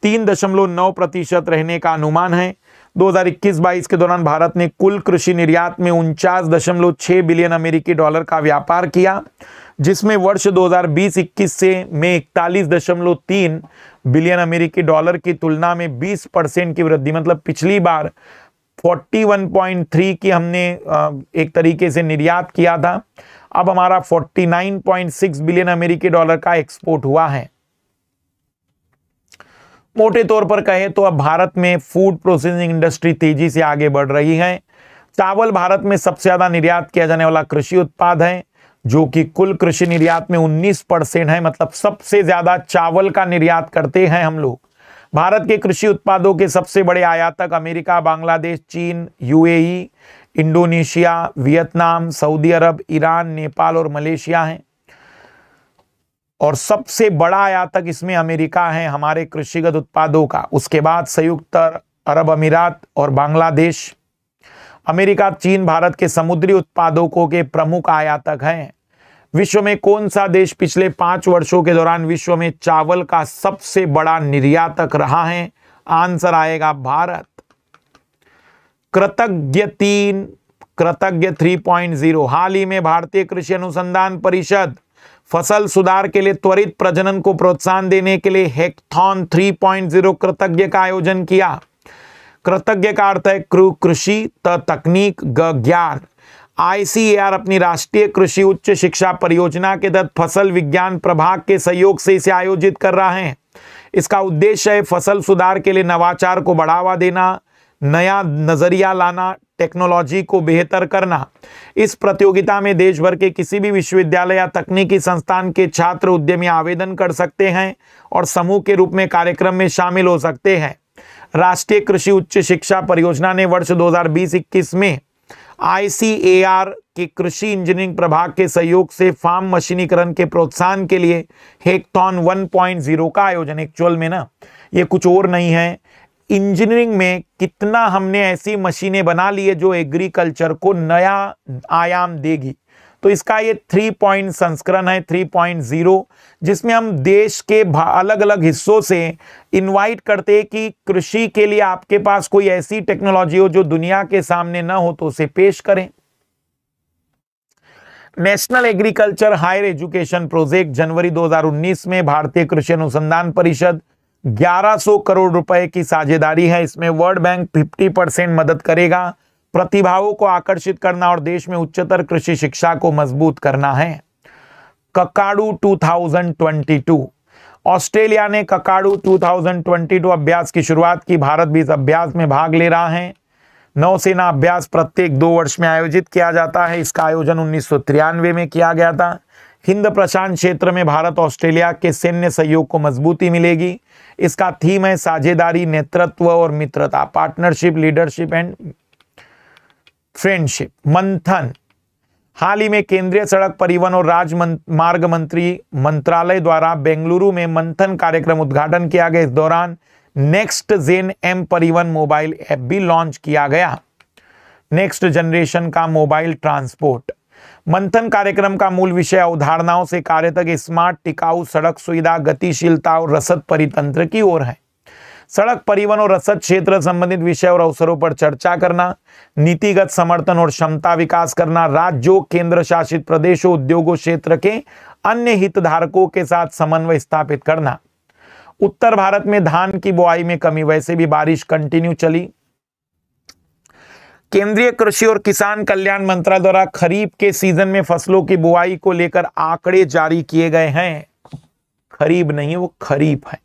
तीन दशमलव नौ प्रतिशत रहने का अनुमान है 2021-22 के दौरान भारत ने कुल कृषि निर्यात में उनचास दशमलव छह बिलियन अमेरिकी डॉलर का व्यापार किया जिसमें वर्ष 2020-21 से में इकतालीस दशमलव तीन बिलियन अमेरिकी डॉलर की तुलना में 20 परसेंट की वृद्धि मतलब पिछली बार 41.3 की हमने एक तरीके से निर्यात किया था अब हमारा 49.6 बिलियन अमेरिकी डॉलर का एक्सपोर्ट हुआ है मोटे तौर पर कहें तो अब भारत में फूड प्रोसेसिंग इंडस्ट्री तेजी से आगे बढ़ रही है चावल भारत में सबसे ज्यादा निर्यात किया जाने वाला कृषि उत्पाद है जो कि कुल कृषि निर्यात में 19 परसेंट है मतलब सबसे ज्यादा चावल का निर्यात करते हैं हम लोग भारत के कृषि उत्पादों के सबसे बड़े आयातक अमेरिका बांग्लादेश चीन UAE Indonesia Vietnam Saudi Arab Iran Nepal और मलेशिया हैं और सबसे बड़ा आयातक इसमें अमेरिका है हमारे कृषिगत उत्पादों का उसके बाद संयुक्त अरब अमीरात और बांग्लादेश अमेरिका चीन भारत के समुद्री उत्पादों को के प्रमुख आयातक हैं विश्व में कौन सा देश पिछले पांच वर्षों के दौरान विश्व में चावल का सबसे बड़ा निर्यातक रहा है आंसर आएगा भारत कृतज्ञ तीन कृतज्ञ थ्री पॉइंट जीरो हाल ही में भारतीय कृषि अनुसंधान परिषद फसल सुधार के लिए त्वरित प्रजनन को प्रोत्साहन देने के लिए हेक्थॉन 3.0 कृतज्ञ का आयोजन किया कृतज्ञ का अर्थ है क्रू कृषि त तकनीक ग ज्ञान आईसीएआर अपनी राष्ट्रीय कृषि उच्च शिक्षा परियोजना के तहत फसल विज्ञान प्रभाग के सहयोग से इसे आयोजित कर रहा है इसका उद्देश्य है फसल सुधार के लिए नवाचार को बढ़ावा देना नया नज़रिया लाना टेक्नोलॉजी को बेहतर करना इस प्रतियोगिता में देश भर के किसी भी विश्वविद्यालय या तकनीकी संस्थान के छात्र उद्यमी आवेदन कर सकते हैं और समूह के रूप में कार्यक्रम में शामिल हो सकते हैं राष्ट्रीय कृषि उच्च शिक्षा परियोजना ने वर्ष 2020-21 में आई के कृषि इंजीनियरिंग प्रभाग के सहयोग से फार्म मशीनीकरण के प्रोत्साहन के लिए हेक्टॉन 1.0 का आयोजन एक्चुअल में ना ये कुछ और नहीं है इंजीनियरिंग में कितना हमने ऐसी मशीनें बना ली है जो एग्रीकल्चर को नया आयाम देगी तो इसका ये थ्री पॉइंट संस्करण है थ्री पॉइंट जीरो जिसमें हम देश के अलग अलग हिस्सों से इनवाइट करते हैं कि कृषि के लिए आपके पास कोई ऐसी टेक्नोलॉजी हो जो दुनिया के सामने ना हो तो उसे पेश करें national agriculture higher education project जनवरी 2019 में भारतीय कृषि अनुसंधान परिषद 1100 करोड़ रुपए की साझेदारी है इसमें वर्ल्ड बैंक 50 परसेंट मदद करेगा प्रतिभाओं को आकर्षित करना और देश में उच्चतर कृषि शिक्षा को मजबूत करना है ककाड़ू 2022 ऑस्ट्रेलिया ने ककाड़ू 2022 अभ्यास की शुरुआत की भारत भी इस अभ्यास में भाग ले रहा है नौसेना अभ्यास प्रत्येक दो वर्ष में आयोजित किया जाता है इसका आयोजन उन्नीस में किया गया था हिंद प्रशांत क्षेत्र में भारत ऑस्ट्रेलिया के सैन्य सहयोग को मजबूती मिलेगी इसका थीम है साझेदारी नेतृत्व और मित्रता पार्टनरशिप लीडरशिप एंड फ्रेंडशिप मंथन हाल ही में केंद्रीय सड़क परिवहन और राज मं, मार्ग मंत्री मंत्रालय द्वारा बेंगलुरु में मंथन कार्यक्रम उद्घाटन किया गया इस दौरान नेक्स्ट जेन एम परिवहन मोबाइल ऐप भी लॉन्च किया गया नेक्स्ट जनरेशन का मोबाइल ट्रांसपोर्ट मंथन कार्यक्रम का मूल विषय अवधारणाओं से कार्य तक स्मार्ट टिकाऊ सड़क सुविधा गतिशीलता और रसद परितंत्र की ओर है सड़क परिवहन और रसद क्षेत्र संबंधित विषय और अवसरों पर चर्चा करना नीतिगत समर्थन और क्षमता विकास करना राज्यों केंद्र शासित प्रदेशों उद्योगों क्षेत्र के अन्य हितधारकों के साथ समन्वय स्थापित करना उत्तर भारत में धान की बुआई में कमी वैसे भी बारिश कंटिन्यू चली केंद्रीय कृषि और किसान कल्याण मंत्रालय द्वारा खरीफ के सीजन में फसलों की बुआई को लेकर आंकड़े जारी किए गए हैं खरीब नहीं वो खरीफ है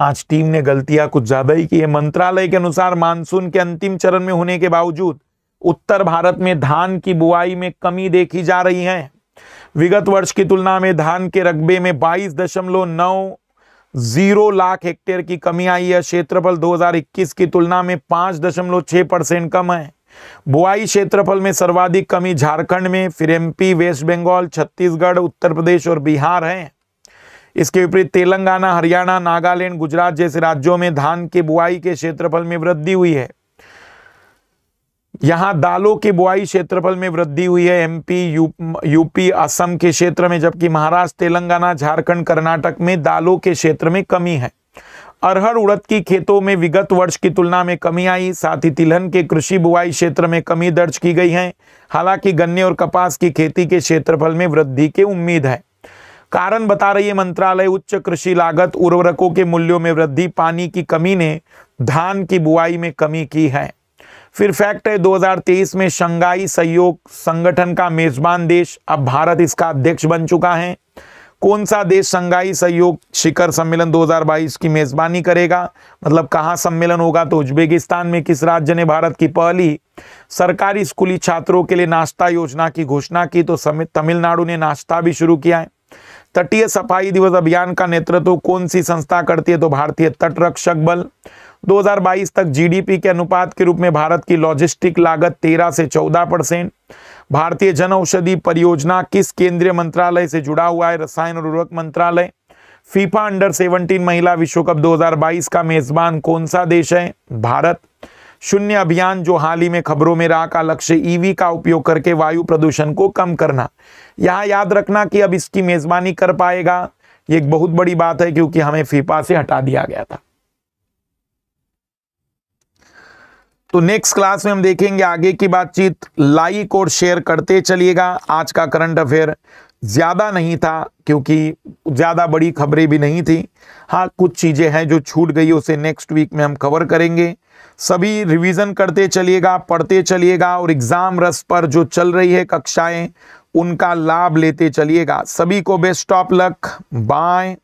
आज टीम ने गलतियां कुछ ज्यादा ही की है मंत्रालय के अनुसार मानसून के अंतिम चरण में होने के बावजूद उत्तर भारत में धान की बुआई में कमी देखी जा रही है विगत वर्ष की तुलना में धान के रकबे में बाईस दशमलव नौ जीरो लाख हेक्टेयर की कमी आई है क्षेत्रफल 2021 की तुलना में पाँच दशमलव छः परसेंट कम है बुआई क्षेत्रफल में सर्वाधिक कमी झारखंड में फिर एमपी वेस्ट बंगाल छत्तीसगढ़ उत्तर प्रदेश और बिहार है इसके विपरीत तेलंगाना हरियाणा नागालैंड गुजरात जैसे राज्यों में धान के बुआई के क्षेत्रफल में वृद्धि हुई है यहाँ दालों के बुआई क्षेत्रफल में वृद्धि हुई है एमपी यू, यूपी असम के क्षेत्र में जबकि महाराष्ट्र तेलंगाना झारखंड कर्नाटक में दालों के क्षेत्र में कमी है अरहर उड़द की खेतों में विगत वर्ष की तुलना में कमी आई साथ ही तिलहन के कृषि बुआई क्षेत्र में कमी दर्ज की गई है हालांकि गन्ने और कपास की खेती के क्षेत्रफल में वृद्धि की उम्मीद है कारण बता रही है मंत्रालय उच्च कृषि लागत उर्वरकों के मूल्यों में वृद्धि पानी की कमी ने धान की बुआई में कमी की है फिर फैक्ट है 2023 में शंघाई सहयोग संगठन का मेजबान देश अब भारत इसका अध्यक्ष बन चुका है कौन सा देश शंघाई सहयोग शिखर सम्मेलन 2022 की मेजबानी करेगा मतलब कहाँ सम्मेलन होगा तो उज्बेकिस्तान में किस राज्य ने भारत की पहली सरकारी स्कूली छात्रों के लिए नाश्ता योजना की घोषणा की तो तमिलनाडु ने नाश्ता भी शुरू किया है तटीय सफाई दिवस अभियान का नेतृत्व तो कौन सी संस्था करती है तो भारतीय तटरक्षक बल 2022 तक जीडीपी के अनुपात के रूप में भारत की लॉजिस्टिक लागत 13 से 14 परसेंट भारतीय जन औषधि परियोजना किस केंद्रीय मंत्रालय से जुड़ा हुआ है रसायन और उर्वरक मंत्रालय फीफा अंडर 17 महिला विश्व कप 2022 का मेजबान कौन सा देश है भारत शून्य अभियान जो हाल ही में खबरों में रहा का लक्ष्य ईवी e का उपयोग करके वायु प्रदूषण को कम करना यहाँ याद रखना कि अब इसकी मेजबानी कर पाएगा ये एक बहुत बड़ी बात है क्योंकि हमें फीफा से हटा दिया गया था तो नेक्स्ट क्लास में हम देखेंगे आगे की बातचीत लाइक और शेयर करते चलिएगा आज का करंट अफेयर ज़्यादा नहीं था क्योंकि ज़्यादा बड़ी खबरें भी नहीं थी हाँ कुछ चीज़ें हैं जो छूट गई उसे नेक्स्ट वीक में हम कवर करेंगे सभी रिवीजन करते चलिएगा पढ़ते चलिएगा और एग्ज़ाम रस पर जो चल रही है कक्षाएं उनका लाभ लेते चलिएगा सभी को बेस्ट ऑफ लक बाय